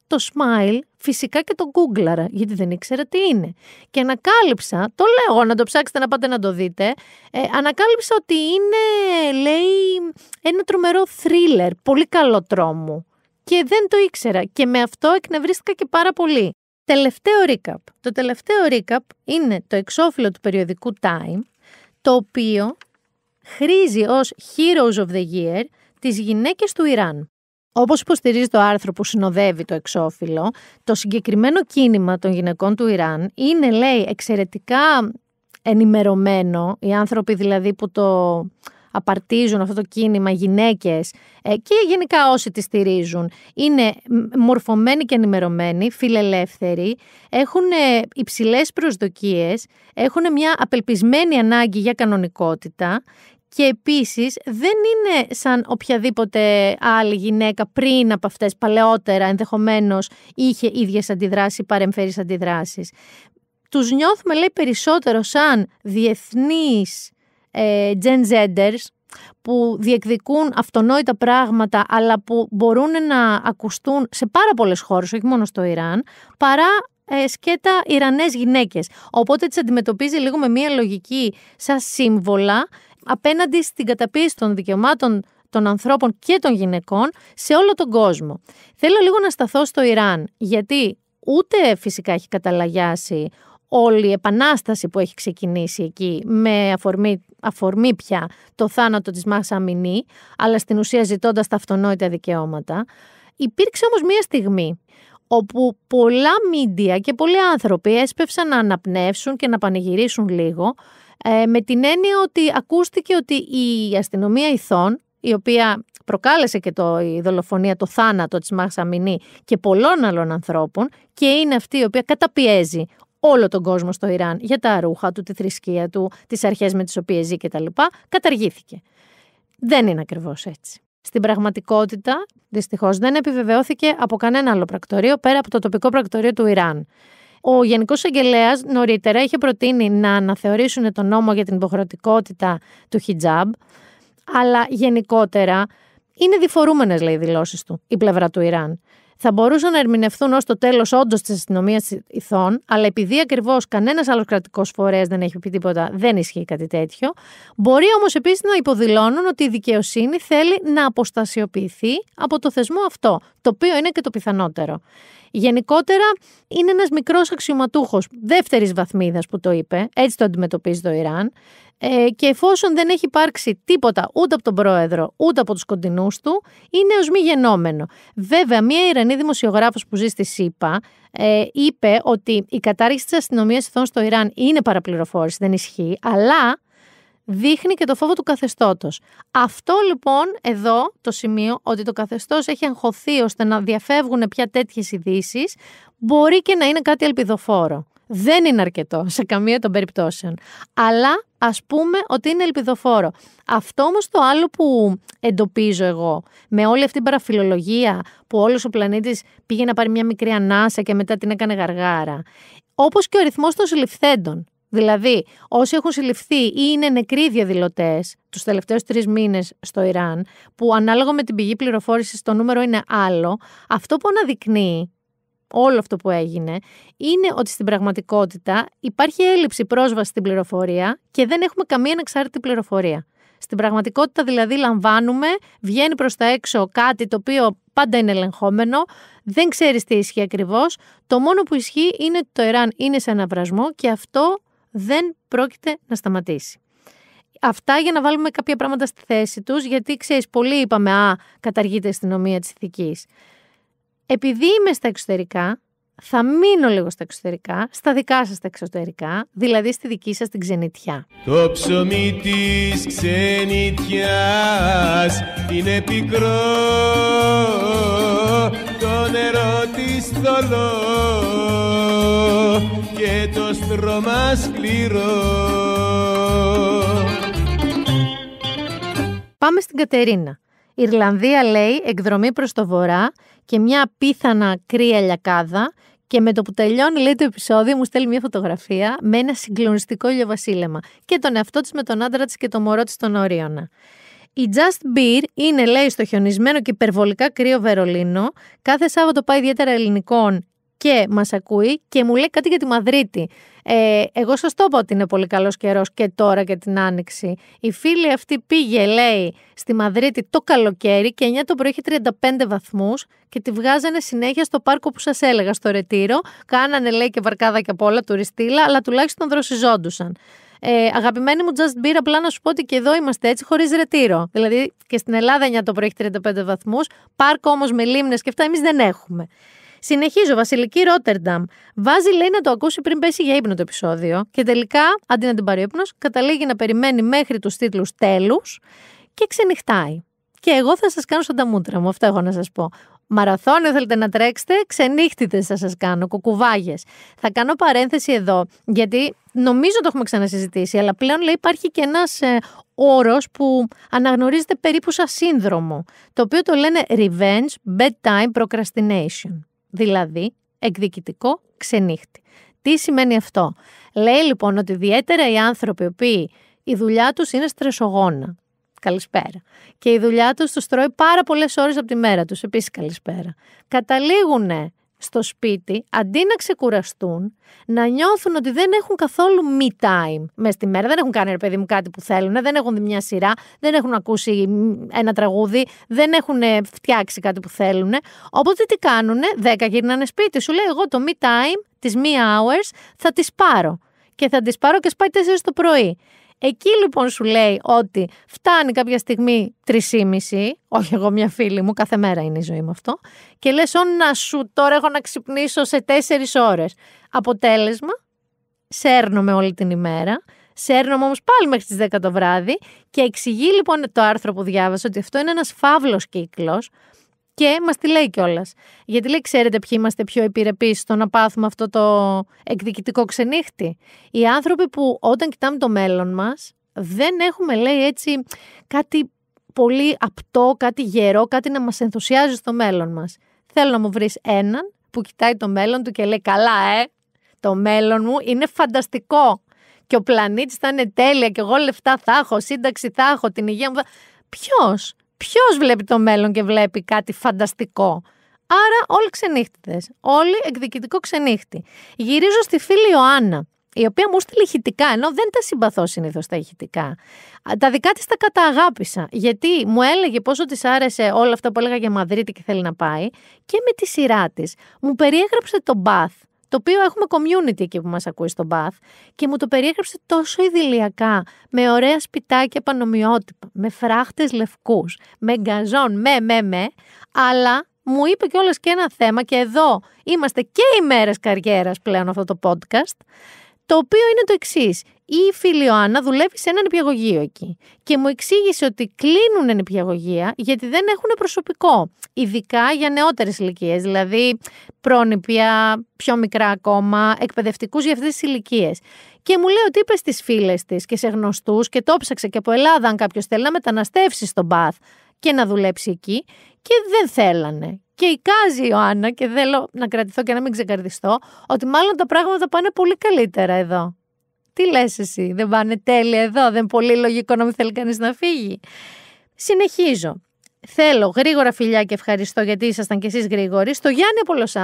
το Smile φυσικά και το γκούγκλαρα, γιατί δεν ήξερα τι είναι. Και ανακάλυψα, το λέω να το ψάξετε να πάτε να το δείτε, ε, ανακάλυψα ότι είναι, λέει, ένα τρομερό thriller, πολύ καλό τρόμο. Και δεν το ήξερα και με αυτό εκνευρίστηκα και πάρα πολύ. Τελευταίο recap. Το τελευταίο recap είναι το εξώφυλλο του περιοδικού Time, το οποίο χρήζει ως Heroes of the Year τις γυναίκες του Ιράν. Όπως υποστηρίζει το άρθρο που συνοδεύει το εξώφυλλο, το συγκεκριμένο κίνημα των γυναικών του Ιράν είναι, λέει, εξαιρετικά ενημερωμένο. Οι άνθρωποι δηλαδή που το απαρτίζουν αυτό το κίνημα, γυναίκες ε, και γενικά όσοι τη στηρίζουν, είναι μορφωμένοι και ενημερωμένοι, φιλελεύθεροι, έχουν ε, υψηλές προσδοκίες, έχουν μια απελπισμένη ανάγκη για κανονικότητα και επίσης δεν είναι σαν οποιαδήποτε άλλη γυναίκα πριν από αυτές, παλαιότερα ενδεχομένως είχε ίδιες αντιδράσεις ή παρεμφερείς αντιδράσεις. Τους νιώθουμε, λέει, περισσότερο σαν διεθνείς ε, που διεκδικούν αυτονόητα πράγματα αλλά που μπορούν να ακουστούν σε πάρα πολλές χώρες, όχι μόνο στο Ιράν, παρά ε, σκέτα Ιρανές γυναίκες. Οπότε τις αντιμετωπίζει λίγο με μία λογική σαν σύμβολα, απέναντι στην καταπίεση των δικαιωμάτων των ανθρώπων και των γυναικών σε όλο τον κόσμο. Θέλω λίγο να σταθώ στο Ιράν, γιατί ούτε φυσικά έχει καταλαγιάσει όλη η επανάσταση που έχει ξεκινήσει εκεί με αφορμή, πια το θάνατο της Μάχς Αμινή, αλλά στην ουσία ζητώντας τα αυτονόητα δικαιώματα. Υπήρξε όμως μία στιγμή όπου πολλά μίντια και πολλοί άνθρωποι έσπευσαν να αναπνεύσουν και να πανηγυρίσουν λίγο ε, με την έννοια ότι ακούστηκε ότι η αστυνομία ηθών, η οποία προκάλεσε και το, η δολοφονία, το θάνατο της Μάχσα Μινή και πολλών άλλων ανθρώπων και είναι αυτή η οποία καταπιέζει όλο τον κόσμο στο Ιράν για τα ρούχα του, τη θρησκεία του, τις αρχές με τις οποίες ζει κτλ. καταργήθηκε. Δεν είναι ακριβώς έτσι. Στην πραγματικότητα, δυστυχώς, δεν επιβεβαιώθηκε από κανένα άλλο πρακτορείο πέρα από το τοπικό πρακτορείο του Ιράν ο Γενικός Αγγελέας νωρίτερα είχε προτείνει να αναθεωρήσουν τον νόμο για την υποχρεωτικότητα του χιτζάμπ, αλλά γενικότερα είναι διφορούμενες, λέει, οι δηλώσεις του, η πλευρά του Ιράν θα μπορούσαν να ερμηνευθούν ως το τέλος όντως της αστυνομίας ηθών, αλλά επειδή ακριβώς κανένας άλλος κρατικός φορέας δεν έχει πει τίποτα, δεν ισχύει κάτι τέτοιο. Μπορεί όμως επίσης να υποδηλώνουν ότι η δικαιοσύνη θέλει να αποστασιοποιηθεί από το θεσμό αυτό, το οποίο είναι και το πιθανότερο. Γενικότερα, είναι ένας μικρός αξιωματούχος δεύτερης βαθμίδας που το είπε, έτσι το αντιμετωπίζει το Ιράν ε, και εφόσον δεν έχει υπάρξει τίποτα ούτε από τον πρόεδρο ούτε από τους κοντινούς του, είναι ως μη γενόμενο. Βέβαια, μία Ιρανή δημοσιογράφος που ζει στη ΣΥΠΑ ε, είπε ότι η κατάργηση της αστυνομίας ηθών στο Ιράν είναι παραπληροφόρηση, δεν ισχύει, αλλά δείχνει και το φόβο του καθεστώτος. Αυτό λοιπόν εδώ το σημείο ότι το καθεστώς έχει αγχωθεί ώστε να διαφεύγουν πια τέτοιες ειδήσεις, μπορεί και να είναι κάτι ελπιδοφόρο δεν είναι αρκετό σε καμία των περιπτώσεων. Αλλά ας πούμε ότι είναι ελπιδοφόρο. Αυτό όμως το άλλο που εντοπίζω εγώ με όλη αυτή την παραφιλολογία που όλος ο πλανήτης πήγε να πάρει μια μικρή ανάσα και μετά την έκανε γαργάρα. Όπως και ο ρυθμός των συλληφθέντων. Δηλαδή, όσοι έχουν συλληφθεί ή είναι νεκροί διαδηλωτές τους τελευταίους τρεις μήνες στο Ιράν, που ανάλογα με την πηγή πληροφόρησης το νούμερο είναι άλλο, αυτό που αναδεικνύει όλο αυτό που έγινε είναι ότι στην πραγματικότητα υπάρχει έλλειψη πρόσβασης στην πληροφορία και δεν έχουμε καμία ανεξάρτητη πληροφορία. Στην πραγματικότητα δηλαδή λαμβάνουμε, βγαίνει προς τα έξω κάτι το οποίο πάντα είναι ελεγχόμενο, δεν ξέρεις τι ισχύει ακριβώς. Το μόνο που ισχύει είναι ότι το Ιράν είναι σε ένα βρασμό και αυτό δεν πρόκειται να σταματήσει. Αυτά για να βάλουμε κάποια πράγματα στη θέση τους, γιατί ξέρεις, πολλοί είπαμε «Α, καταργείται η αστυνομία της ηθικής» επειδή είμαι στα εξωτερικά, θα μείνω λίγο στα εξωτερικά, στα δικά σας τα εξωτερικά, δηλαδή στη δική σας την ξενιτιά. Το ψωμί της ξενιτιάς είναι πικρό, το νερό της θολό και το στρώμα σκληρό. Πάμε στην Κατερίνα. Η Ιρλανδία λέει εκδρομή προς το βορρά και μια απίθανα κρύα λιακάδα και με το που τελειώνει λέει το επεισόδιο μου στέλνει μια φωτογραφία με ένα συγκλονιστικό ηλιοβασίλεμα και τον εαυτό της με τον άντρα της και το μωρό της τον ορίονα. Η Just Beer είναι, λέει, στο χιονισμένο και υπερβολικά κρύο Βερολίνο. Κάθε Σάββατο πάει ιδιαίτερα ελληνικών και μας ακούει και μου λέει κάτι για τη Μαδρίτη. Ε, εγώ σας το πω ότι είναι πολύ καλός καιρός και τώρα και την άνοιξη. Η φίλη αυτή πήγε, λέει, στη Μαδρίτη το καλοκαίρι και 9 το πρωί είχε 35 βαθμούς και τη βγάζανε συνέχεια στο πάρκο που σας έλεγα, στο Ρετήρο. Κάνανε, λέει, και βαρκάδα και απ' όλα, τουριστήλα, αλλά τουλάχιστον δροσιζόντουσαν. Ε, αγαπημένη μου, just beer, απλά να σου πω ότι και εδώ είμαστε έτσι, χωρίς ρετήρο. Δηλαδή και στην Ελλάδα 9 το πρωί έχει 35 βαθμούς, πάρκο όμως με λίμνες και αυτά εμείς δεν έχουμε. Συνεχίζω, Βασιλική Ρότερνταμ. Βάζει, λέει, να το ακούσει πριν πέσει για ύπνο το επεισόδιο. Και τελικά, αντί να την πάρει ύπνος, καταλήγει να περιμένει μέχρι τους τίτλους τέλους και ξενυχτάει. Και εγώ θα σας κάνω σαν τα μούτρα μου, αυτό έχω να σας πω. Μαραθώνιο θέλετε να τρέξετε, ξενύχτητες θα σας κάνω, κουκουβάγες. Θα κάνω παρένθεση εδώ, γιατί νομίζω το έχουμε ξανασυζητήσει, αλλά πλέον λέει υπάρχει και ένας ε, όρος που αναγνωρίζεται περίπου σαν σύνδρομο, το οποίο το λένε revenge, bedtime, procrastination δηλαδή εκδικητικό ξενύχτη. Τι σημαίνει αυτό. Λέει λοιπόν ότι ιδιαίτερα οι άνθρωποι οι η δουλειά τους είναι στρεσογόνα. Καλησπέρα. Και η δουλειά τους τους τρώει πάρα πολλές ώρες από τη μέρα τους. Επίσης καλησπέρα. καταλήγουνε στο σπίτι, αντί να ξεκουραστούν, να νιώθουν ότι δεν έχουν καθόλου me time μέσα στη μέρα. Δεν έχουν κάνει ρε παιδί μου κάτι που θέλουν, δεν έχουν δει μια σειρά, δεν έχουν ακούσει ένα τραγούδι, δεν έχουν ε, φτιάξει κάτι που θέλουν. Οπότε τι κάνουν, 10 γυρνάνε σπίτι. Σου λέει, Εγώ το me time, τι me hours, θα τις πάρω. Και θα τις πάρω και σπάει 4 το πρωί. Εκεί λοιπόν σου λέει ότι φτάνει κάποια στιγμή 3,5, όχι εγώ μια φίλη μου, κάθε μέρα είναι η ζωή μου αυτό, και λες να σου τώρα έχω να ξυπνήσω σε 4 ώρες. Αποτέλεσμα, σέρνομαι όλη την ημέρα, σέρνομαι όμως πάλι μέχρι τις 10 το βράδυ και εξηγεί λοιπόν το άρθρο που διάβασα ότι αυτό είναι ένας φαύλος κύκλος και μας τη λέει κιόλας. Γιατί λέει, ξέρετε ποιοι είμαστε πιο επιρρεπείς στο να πάθουμε αυτό το εκδικητικό ξενύχτη. Οι άνθρωποι που όταν κοιτάμε το μέλλον μας, δεν έχουμε, λέει, έτσι κάτι πολύ απτό, κάτι γερό, κάτι να μας ενθουσιάζει στο μέλλον μας. Θέλω να μου βρεις έναν που κοιτάει το μέλλον του και λέει, Καλά, ε! Το μέλλον μου είναι φανταστικό. Και ο πλανήτης θα είναι τέλεια. Και εγώ λεφτά θα έχω, σύνταξη θα έχω, την υγεία μου θα. Ποιος, Ποιος βλέπει το μέλλον και βλέπει κάτι φανταστικό. Άρα όλοι ξενύχτητες. όλοι εκδικητικό ξενύχτη. Γυρίζω στη φίλη Ιωάννα, η οποία μου στείλε ηχητικά, ενώ δεν τα συμπαθώ συνήθως τα ηχητικά. Τα δικά της τα καταγάπησα, γιατί μου έλεγε πόσο της άρεσε όλα αυτά που έλεγα για Μαδρίτη και θέλει να πάει, και με τη σειρά της μου περιέγραψε τον Μπαθ το οποίο έχουμε community εκεί που μας ακούει στο Bath και μου το περιέγραψε τόσο ειδηλιακά, με ωραία σπιτάκια πανομοιότυπα, με φράχτες λευκούς, με γκαζόν, με, με, με, αλλά μου είπε κιόλας και ένα θέμα και εδώ είμαστε και οι μέρες καριέρας πλέον αυτό το podcast, το οποίο είναι το εξής. Η φίλη Ιωάννα δουλεύει σε ένα νηπιαγωγείο εκεί και μου εξήγησε ότι κλείνουν νηπιαγωγεία γιατί δεν έχουν προσωπικό, ειδικά για νεότερες ηλικίες, δηλαδή πρόνηπια, πιο μικρά ακόμα, εκπαιδευτικούς για αυτές τις ηλικίες. Και μου λέει ότι είπε στις φίλες της και σε γνωστούς και το ψάξε και από Ελλάδα, αν κάποιος θέλει να μεταναστεύσει στον μπαθ και να δουλέψει εκεί, και δεν θέλανε. Και εικάζει η Ιωάννα, και θέλω να κρατηθώ και να μην ξεκαρδιστώ, ότι μάλλον τα πράγματα πάνε πολύ καλύτερα εδώ. Τι λες εσύ, δεν πάνε τέλεια εδώ, δεν πολύ λογικό να μην θέλει κανείς να φύγει. Συνεχίζω. Θέλω γρήγορα φιλιά και ευχαριστώ γιατί ήσασταν κι εσείς γρήγοροι. Στο Γιάννη από Λος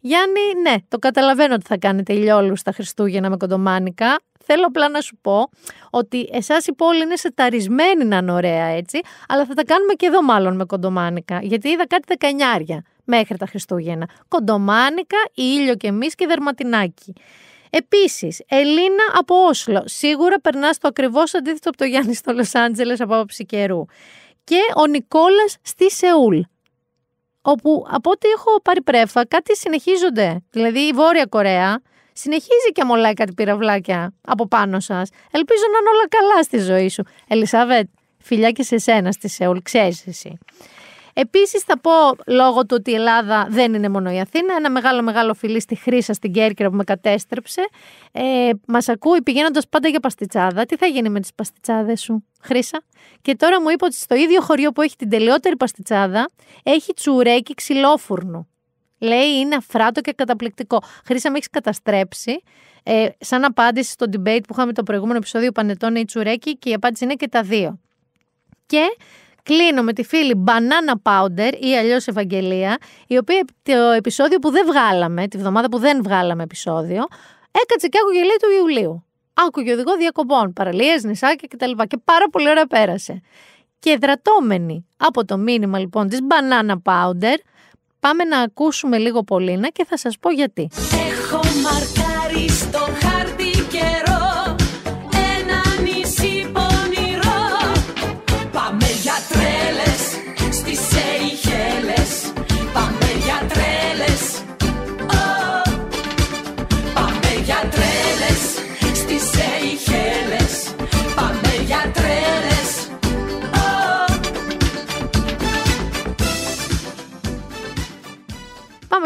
Γιάννη, ναι, το καταλαβαίνω ότι θα κάνετε ηλιόλους στα Χριστούγεννα με κοντομάνικα. Θέλω απλά να σου πω ότι εσάς η πόλη είναι σε ταρισμένη να είναι ωραία έτσι, αλλά θα τα κάνουμε και εδώ μάλλον με κοντομάνικα. Γιατί είδα κάτι δεκανιάρια μέχρι τα Χριστούγεννα. Κοντομάνικα, ήλιο και εμεί και δερματινάκι. Επίσης, Ελίνα από Όσλο. Σίγουρα περνάς το ακριβώς αντίθετο από το Γιάννη στο Λος Άντζελες από άποψη καιρού. Και ο Νικόλας στη Σεούλ όπου από ό,τι έχω πάρει πρέφα, κάτι συνεχίζονται. Δηλαδή η Βόρεια Κορέα συνεχίζει και μολάει κάτι πυραυλάκια από πάνω σας. Ελπίζω να είναι όλα καλά στη ζωή σου. Ελισάβετ, φιλιά και σε σένα στη Σεούλ, ξέρεις εσύ. Επίσης, θα πω λόγω του ότι η Ελλάδα δεν είναι μόνο η Αθήνα. Ένα μεγάλο, μεγάλο φιλί στη Χρήσα, στην Κέρκυρα που με κατέστρεψε. Ε, Μας ακούει πηγαίνοντας πάντα για παστιτσάδα. Τι θα γίνει με τις παστιτσάδες σου, Χρήσα. Και τώρα μου είπε ότι στο ίδιο χωριό που έχει την τελειότερη παστιτσάδα έχει τσουρέκι ξυλόφουρνου. Λέει είναι αφράτο και καταπληκτικό. Χρήσα, με έχεις καταστρέψει. Ε, σαν απάντηση στο debate που είχαμε το προηγούμενο επεισόδιο Πανετών ή Τσουρέκι και η απάντηση είναι και τα δύο. Και κλείνω με τη φίλη Banana Powder ή αλλιώς Ευαγγελία, η οποία το επεισόδιο που δεν βγάλαμε, τη βδομάδα που δεν βγάλαμε επεισόδιο, έκατσε και άκουγε λέει του Ιουλίου. Άκουγε οδηγό διακοπών, παραλίες, νησάκια κτλ. Και πάρα πολύ ωραία πέρασε. Και δρατώμενη από το μήνυμα λοιπόν της Banana Powder, πάμε να ακούσουμε λίγο Πολίνα και θα σας πω γιατί. Έχω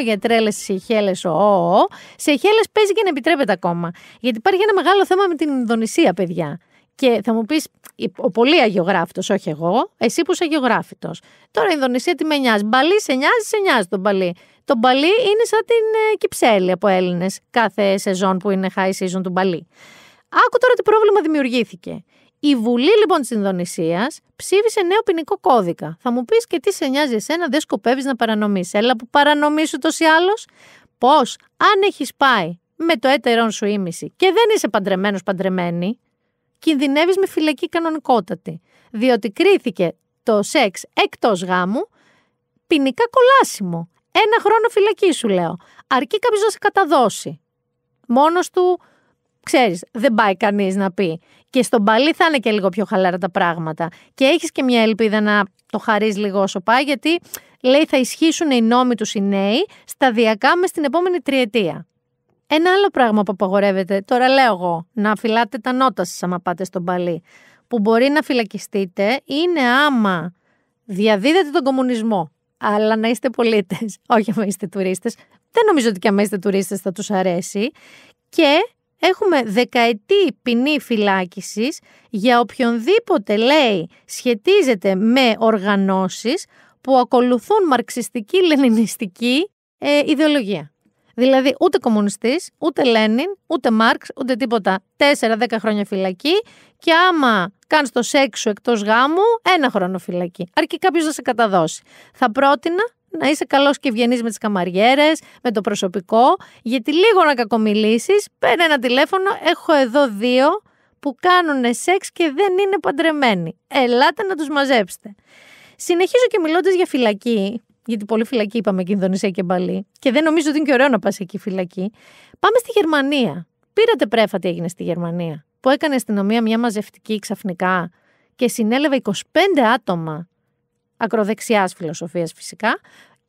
για τρέλες στι ο, σε Σεϊχέλε παίζει και να επιτρέπεται ακόμα. Γιατί υπάρχει ένα μεγάλο θέμα με την Ινδονησία, παιδιά. Και θα μου πεις, ο πολύ αγιογράφητος, όχι εγώ, εσύ που είσαι αγιογράφητος. Τώρα η Ινδονησία τι με νοιάζει. Μπαλί σε νοιάζει, σε νοιάζει τον μπαλί. Το μπαλί είναι σαν την ε, κυψέλη από Έλληνες κάθε σεζόν που είναι high season του μπαλί. Άκου τώρα τι πρόβλημα δημιουργήθηκε. Η Βουλή λοιπόν της Ινδονησίας ψήφισε νέο ποινικό κώδικα. Θα μου πεις και τι σε νοιάζει εσένα, δεν σκοπεύεις να παρανομήσει. Έλα που παρανομείς ούτως ή άλλως. Πώς, αν έχεις πάει με το έτερον σου ήμιση και δεν είσαι παντρεμένος παντρεμένη, κινδυνεύεις με φυλακή κανονικότατη. Διότι κρίθηκε το σεξ εκτός γάμου ποινικά κολάσιμο. Ένα χρόνο φυλακή σου λέω. Αρκεί κάποιος να σε καταδώσει. Μόνος του ξέρεις, δεν πάει κανείς να πει. Και στον παλί θα είναι και λίγο πιο χαλάρα τα πράγματα. Και έχεις και μια ελπίδα να το χαρείς λίγο όσο πάει, γιατί λέει θα ισχύσουν οι νόμοι τους οι νέοι σταδιακά μες στην επόμενη τριετία. Ένα άλλο πράγμα που απαγορεύεται, τώρα λέω εγώ, να φυλάτε τα νότα σας άμα πάτε στον παλί. Που μπορεί να φυλακιστείτε είναι άμα διαδίδετε τον κομμουνισμό. Αλλά να είστε πολίτες, όχι άμα είστε τουρίστες. Δεν νομίζω ότι και αν είστε τουρίστες θα τους αρέσει. Και έχουμε δεκαετή ποινή φυλάκισης για οποιονδήποτε λέει σχετίζεται με οργανώσεις που ακολουθούν μαρξιστική λενινιστική ε, ιδεολογία. Δηλαδή ούτε κομμουνιστής, ούτε Λένιν, ούτε Μάρξ, ούτε τίποτα. 4-10 χρόνια φυλακή και άμα κάνεις το σεξου εκτός γάμου, ένα χρόνο φυλακή. Αρκεί κάποιος να σε καταδώσει. Θα πρότεινα να είσαι καλός και ευγενής με τις καμαριέρες, με το προσωπικό, γιατί λίγο να κακομιλήσεις, παίρνει ένα τηλέφωνο. Έχω εδώ δύο που κάνουν σεξ και δεν είναι παντρεμένοι. Ελάτε να τους μαζέψετε. Συνεχίζω και μιλώντας για φυλακή, γιατί πολύ φυλακή είπαμε και Ινδονησία και Μπαλή, και δεν νομίζω ότι είναι και ωραίο να πας εκεί φυλακή. Πάμε στη Γερμανία. Πήρατε πρέφα τι έγινε στη Γερμανία, που έκανε αστυνομία μια μαζευτική ξαφνικά και συνέλευε 25 άτομα ακροδεξιάς φιλοσοφίας φυσικά,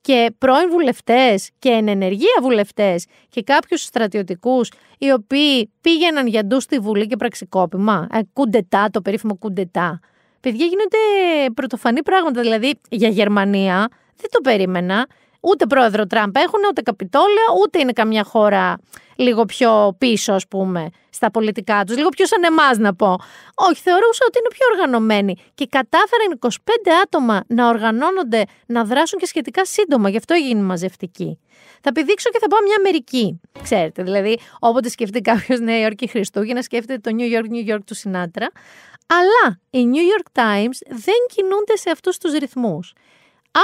και πρώην βουλευτές και εν ενεργεία βουλευτές και κάποιους στρατιωτικούς οι οποίοι πήγαιναν για ντου στη Βουλή και πραξικόπημα. Ε, κουντετά, το περίφημο κουντετά. Παιδιά γίνονται πρωτοφανή πράγματα. Δηλαδή για Γερμανία δεν το περίμενα. Ούτε πρόεδρο Τραμπ έχουν, ούτε καπιτόλαιο, ούτε είναι καμιά χώρα λίγο πιο πίσω, ας πούμε, στα πολιτικά τους, λίγο πιο σαν εμάς να πω. Όχι, θεωρούσα ότι είναι πιο οργανωμένοι. Και κατάφεραν 25 άτομα να οργανώνονται, να δράσουν και σχετικά σύντομα. Γι' αυτό έγινε μαζευτική. Θα πηδήξω και θα πάω μια Αμερική. Ξέρετε, δηλαδή, όποτε σκεφτεί κάποιος Νέα Υόρκη Χριστούγεννα, σκέφτεται το New York, New York του Σινάτρα. Αλλά οι New York Times δεν κινούνται σε αυτούς τους ρυθμούς.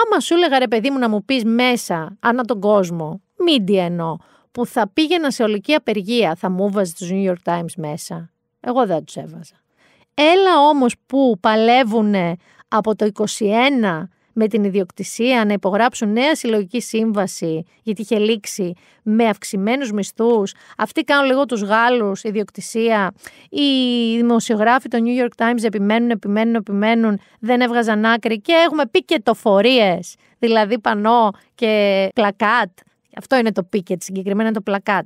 Άμα σου έλεγα ρε παιδί μου να μου πεις μέσα ανά τον κόσμο, media εννοώ, που θα πήγαινα σε ολική απεργία θα μου βάζει τους New York Times μέσα. Εγώ δεν τους έβαζα. Έλα όμως που παλεύουν από το 21 με την ιδιοκτησία να υπογράψουν νέα συλλογική σύμβαση, γιατί είχε λήξει, με αυξημένους μισθούς. Αυτοί κάνουν λίγο τους Γάλλους ιδιοκτησία. Οι δημοσιογράφοι των New York Times επιμένουν, επιμένουν, επιμένουν, δεν έβγαζαν άκρη και έχουμε πει και δηλαδή πανό και πλακάτ αυτό είναι το πίκετ, συγκεκριμένα το πλακάτ.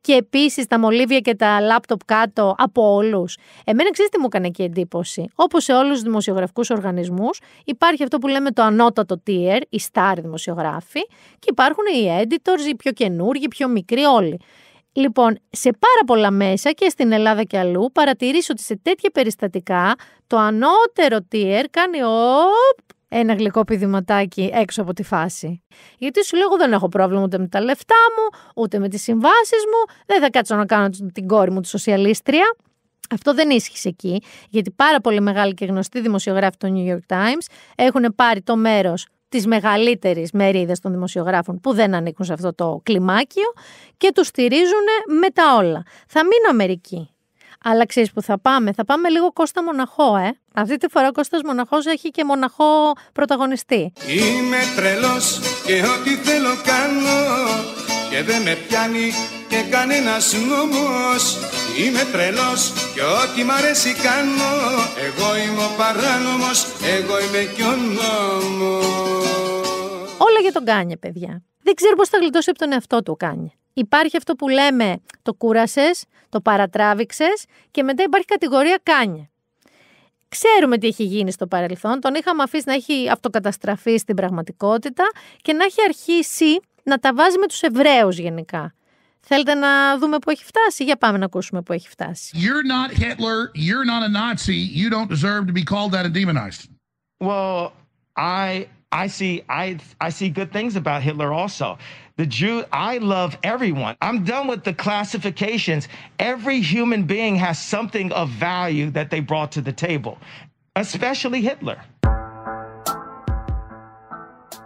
Και επίσης τα μολύβια και τα λάπτοπ κάτω από όλους. Εμένα ξέρετε τι μου έκανε και εντύπωση. Όπως σε όλους τους δημοσιογραφικούς οργανισμούς, υπάρχει αυτό που λέμε το ανώτατο tier, οι star δημοσιογράφοι, και υπάρχουν οι editors, οι πιο καινούργοι, οι πιο μικροί, όλοι. Λοιπόν, σε πάρα πολλά μέσα και στην Ελλάδα και αλλού παρατηρήσω ότι σε τέτοια περιστατικά το ανώτερο tier κάνει οπ, ένα γλυκό πηδηματάκι έξω από τη φάση. Γιατί σου λέω δεν έχω πρόβλημα ούτε με τα λεφτά μου, ούτε με τις συμβάσεις μου, δεν θα κάτσω να κάνω την κόρη μου τη σοσιαλίστρια. Αυτό δεν ίσχυσε εκεί, γιατί πάρα πολύ μεγάλοι και γνωστοί δημοσιογράφοι των New York Times έχουν πάρει το μέρος της μεγαλύτερης μερίδας των δημοσιογράφων που δεν ανήκουν σε αυτό το κλιμάκιο και τους στηρίζουν με τα όλα. Θα μείνω Αμερική. Αλλά ξέρεις που θα πάμε. Θα πάμε λίγο Κώστα Μοναχό, ε. Αυτή τη φορά ο Κώστας Μοναχός έχει και μοναχό πρωταγωνιστή. Είμαι τρελός και ό,τι θέλω κάνω και δεν με πιάνει και κανένας νόμος. Είμαι τρελός και ό,τι μ' αρέσει κάνω εγώ είμαι ο παράνομος, εγώ είμαι και ο νόμος. Όλα για τον Κάνιε, παιδιά δεν ξέρω πώς θα γλιτώσει από τον εαυτό του κάνει. Υπάρχει αυτό που λέμε το κούρασες, το παρατράβηξες και μετά υπάρχει κατηγορία κάνει. Ξέρουμε τι έχει γίνει στο παρελθόν. Τον είχαμε αφήσει να έχει αυτοκαταστραφεί στην πραγματικότητα και να έχει αρχίσει να τα βάζει με τους Εβραίους γενικά. Θέλετε να δούμε πού έχει φτάσει. Για πάμε να ακούσουμε πού έχει φτάσει. You're not Hitler, you're not a Nazi, you don't deserve to be I see I I see good things about Hitler also. The Jew I love everyone. I'm done with the classifications. Every human being has something of value that they brought to the table, especially Hitler.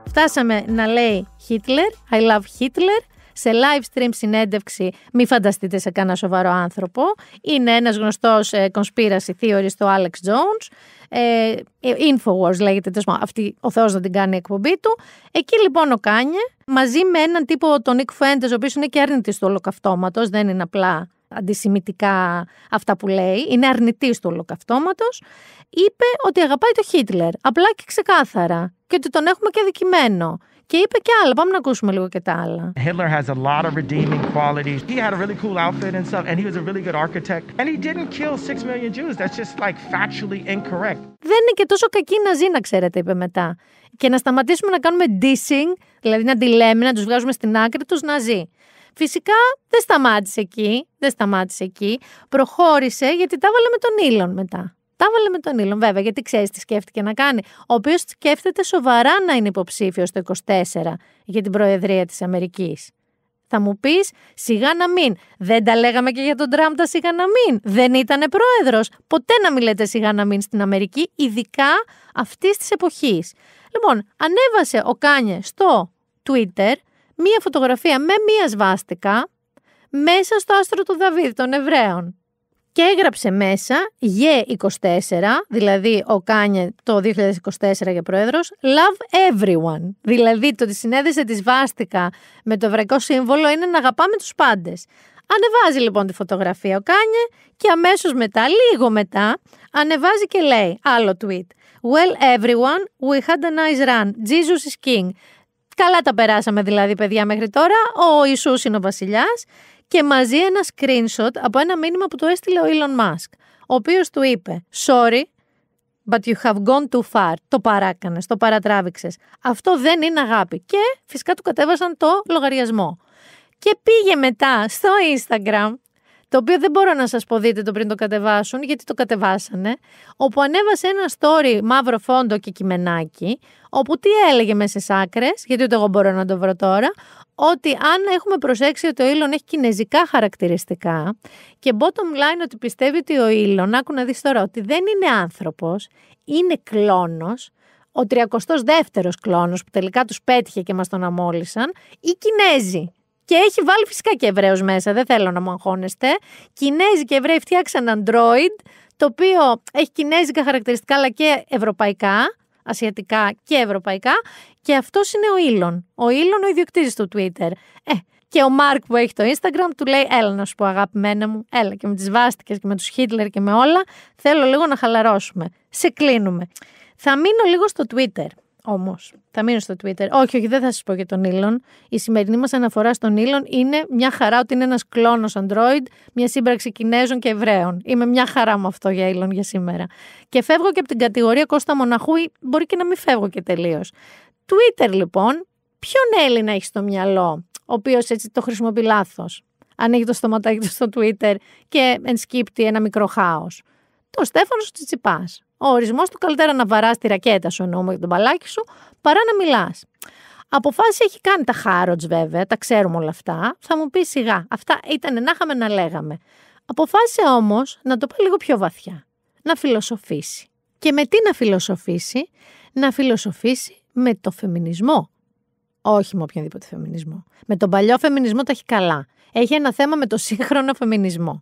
Φτάσαμε να λέει Hitler, I love Hitler σε live stream συνέντευξη, μη φανταστείτε σε κανένα σοβαρό άνθρωπο. Είναι ένας γνωστός ε, conspiracy theorist, στο Alex Jones Ε, ε, Infowars λέγεται, αυτή ο Θεός να την κάνει εκπομπή του. Εκεί λοιπόν ο Κάνιε, μαζί με έναν τύπο, τον Νίκ Φέντε, ο οποίος είναι και αρνητής του ολοκαυτώματος, δεν είναι απλά αντισημητικά αυτά που λέει, είναι αρνητής του ολοκαυτώματος, είπε ότι αγαπάει το Χίτλερ, απλά και ξεκάθαρα, και ότι τον έχουμε και δικημένο και είπε και άλλα. Πάμε να ακούσουμε λίγο και τα άλλα. Hitler has a lot of redeeming qualities. He had a really cool outfit and stuff, and he was a really good architect. And he didn't kill six million Jews. That's just like factually incorrect. Δεν είναι και τόσο κακή να ζει, να ξέρετε, είπε μετά. Και να σταματήσουμε να κάνουμε dissing, δηλαδή να τη λέμε, να τους βγάζουμε στην άκρη τους να ζει. Φυσικά δεν σταμάτησε εκεί, δεν σταμάτησε εκεί. Προχώρησε γιατί τα βάλαμε τον Ήλον μετά. Τα βάλε με τον Ήλον, βέβαια, γιατί ξέρεις τι σκέφτηκε να κάνει. Ο οποίος σκέφτεται σοβαρά να είναι υποψήφιος το 24 για την Προεδρία της Αμερικής. Θα μου πεις, σιγά να μην. Δεν τα λέγαμε και για τον Τραμπ τα σιγά να μην. Δεν ήταν πρόεδρος. Ποτέ να μιλέτε σιγά να μην στην Αμερική, ειδικά αυτής της εποχής. Λοιπόν, ανέβασε ο Κάνιε στο Twitter μία φωτογραφία με μία σβάστηκα μέσα στο άστρο του Δαβίδ των Εβραίων και έγραψε μέσα «Γε24», δηλαδή ο Κάνιε το 2024 για πρόεδρος, «Love everyone». Δηλαδή το ότι συνέδεσε τη βάστηκα με το εβραϊκό σύμβολο είναι να αγαπάμε τους πάντες. Ανεβάζει λοιπόν τη φωτογραφία ο Κάνιε και αμέσως μετά, λίγο μετά, ανεβάζει και λέει άλλο tweet «Well everyone, we had a nice run. Jesus is king». Καλά τα περάσαμε δηλαδή παιδιά μέχρι τώρα, ο Ιησούς είναι ο βασιλιάς και μαζί ένα screenshot από ένα μήνυμα που του έστειλε ο Elon Musk, ο οποίος του είπε «Sorry, but you have gone too far». Το παράκανες, το παρατράβηξες. Αυτό δεν είναι αγάπη. Και φυσικά του κατέβασαν το λογαριασμό. Και πήγε μετά στο Instagram το οποίο δεν μπορώ να σας πω δείτε το πριν το κατεβάσουν, γιατί το κατεβάσανε, όπου ανέβασε ένα story μαύρο φόντο και κειμενάκι, όπου τι έλεγε μέσα στις άκρες, γιατί ούτε εγώ μπορώ να το βρω τώρα, ότι αν έχουμε προσέξει ότι ο Ήλον έχει κινέζικα χαρακτηριστικά και bottom line ότι πιστεύει ότι ο Ήλον, άκου να δεις τώρα, ότι δεν είναι άνθρωπος, είναι κλόνος, ο 32ος κλόνος που τελικά τους πέτυχε και μας τον αμόλυσαν, ή Κινέζοι. Και έχει βάλει φυσικά και Εβραίους μέσα, δεν θέλω να μου αγχώνεστε. Κινέζοι και Εβραίοι φτιάξαν Android, το οποίο έχει κινέζικα χαρακτηριστικά αλλά και ευρωπαϊκά ασιατικά και ευρωπαϊκά. Και αυτός είναι ο Ήλον. Ο Ήλον, ο ιδιοκτήτης του Twitter. Ε, και ο Μάρκ που έχει το Instagram του λέει: Έλα να σου πω, αγαπημένα μου, έλα και με τις βάστηκες και με τους Χίτλερ και με όλα. Θέλω λίγο να χαλαρώσουμε. Σε κλείνουμε. Θα μείνω λίγο στο Twitter. Όμως, θα μείνω στο Twitter. Όχι, όχι, δεν θα σας πω για τον Ήλον. Η σημερινή μας αναφορά στον Ήλον είναι μια χαρά ότι είναι ένας κλόνος Android, μια σύμπραξη Κινέζων και Εβραίων. Είμαι μια χαρά με αυτό για Ήλον για σήμερα. Και φεύγω και από την κατηγορία Κώστα Μοναχού, ή μπορεί και να μην φεύγω και τελείως. Twitter, λοιπόν, ποιον Έλληνα έχει στο μυαλό, ο οποίος έτσι το χρησιμοποιεί λάθος. Ανοίγει το στοματάκι του στο Twitter και ενσκύπτει ένα μικρό χάος. Το Στέφανος Τσιτσιπάς. Ο ορισμός του καλύτερα να βαράς τη ρακέτα σου εννοούμε για τον παλάκι σου παρά να μιλάς. Αποφάσεις έχει κάνει τα Χάροτ, βέβαια, τα ξέρουμε όλα αυτά. Θα μου πεις σιγά. Αυτά ήταν να είχαμε να λέγαμε. Αποφάσισε όμως να το πω λίγο πιο βαθιά. Να φιλοσοφήσει. Και με τι να φιλοσοφήσει, να φιλοσοφήσει με το φεμινισμό. Όχι με οποιονδήποτε φεμινισμό. Με τον παλιό φεμινισμό τα έχει καλά. Έχει ένα θέμα με το σύγχρονο φεμινισμό.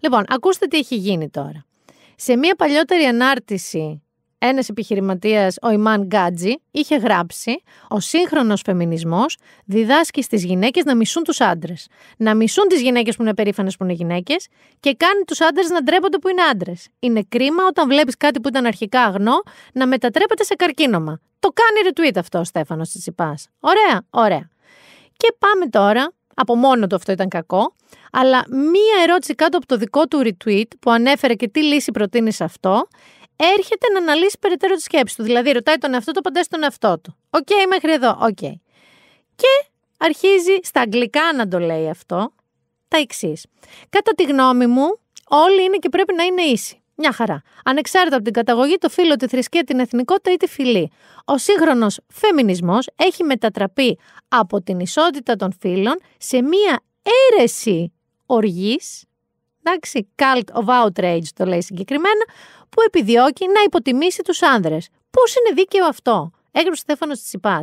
Λοιπόν, ακούστε τι έχει γίνει τώρα. Σε μια παλιότερη ανάρτηση, ένας επιχειρηματίας, ο Ιμάν Γκάτζι, είχε γράψει «Ο σύγχρονος φεμινισμός διδάσκει στις γυναίκες να μισούν τους άντρες, να μισούν τις γυναίκες που είναι περήφανες που είναι γυναίκες και κάνει τους άντρες να ντρέπονται που είναι άντρες. Είναι κρίμα όταν βλέπεις κάτι που ήταν αρχικά αγνό να μετατρέπεται σε καρκίνωμα. Το κάνει retweet αυτό ο Στέφανος Τσιτσιπάς. Ωραία, ωραία. Και πάμε τώρα από μόνο του αυτό ήταν κακό. Αλλά μία ερώτηση κάτω από το δικό του retweet που ανέφερε και τι λύση προτείνει σε αυτό, έρχεται να αναλύσει περαιτέρω τη σκέψη του. Δηλαδή, ρωτάει τον εαυτό του, απαντάει στον εαυτό του. Οκ, μέχρι εδώ, οκ. Και αρχίζει στα αγγλικά να το λέει αυτό τα εξής. Κατά τη γνώμη μου, όλοι είναι και πρέπει να είναι ίσοι. Μια χαρά. Ανεξάρτητα από την καταγωγή, το φίλο, τη θρησκεία, την εθνικότητα ή τη φυλή. Ο σύγχρονος φεμινισμός έχει μετατραπεί από την ισότητα των φίλων σε μία αίρεση οργής. Εντάξει, cult of outrage το λέει συγκεκριμένα, που επιδιώκει να υποτιμήσει τους άνδρες. Πώς είναι δίκαιο αυτό, έγραψε ο Στέφανος Τσιπά.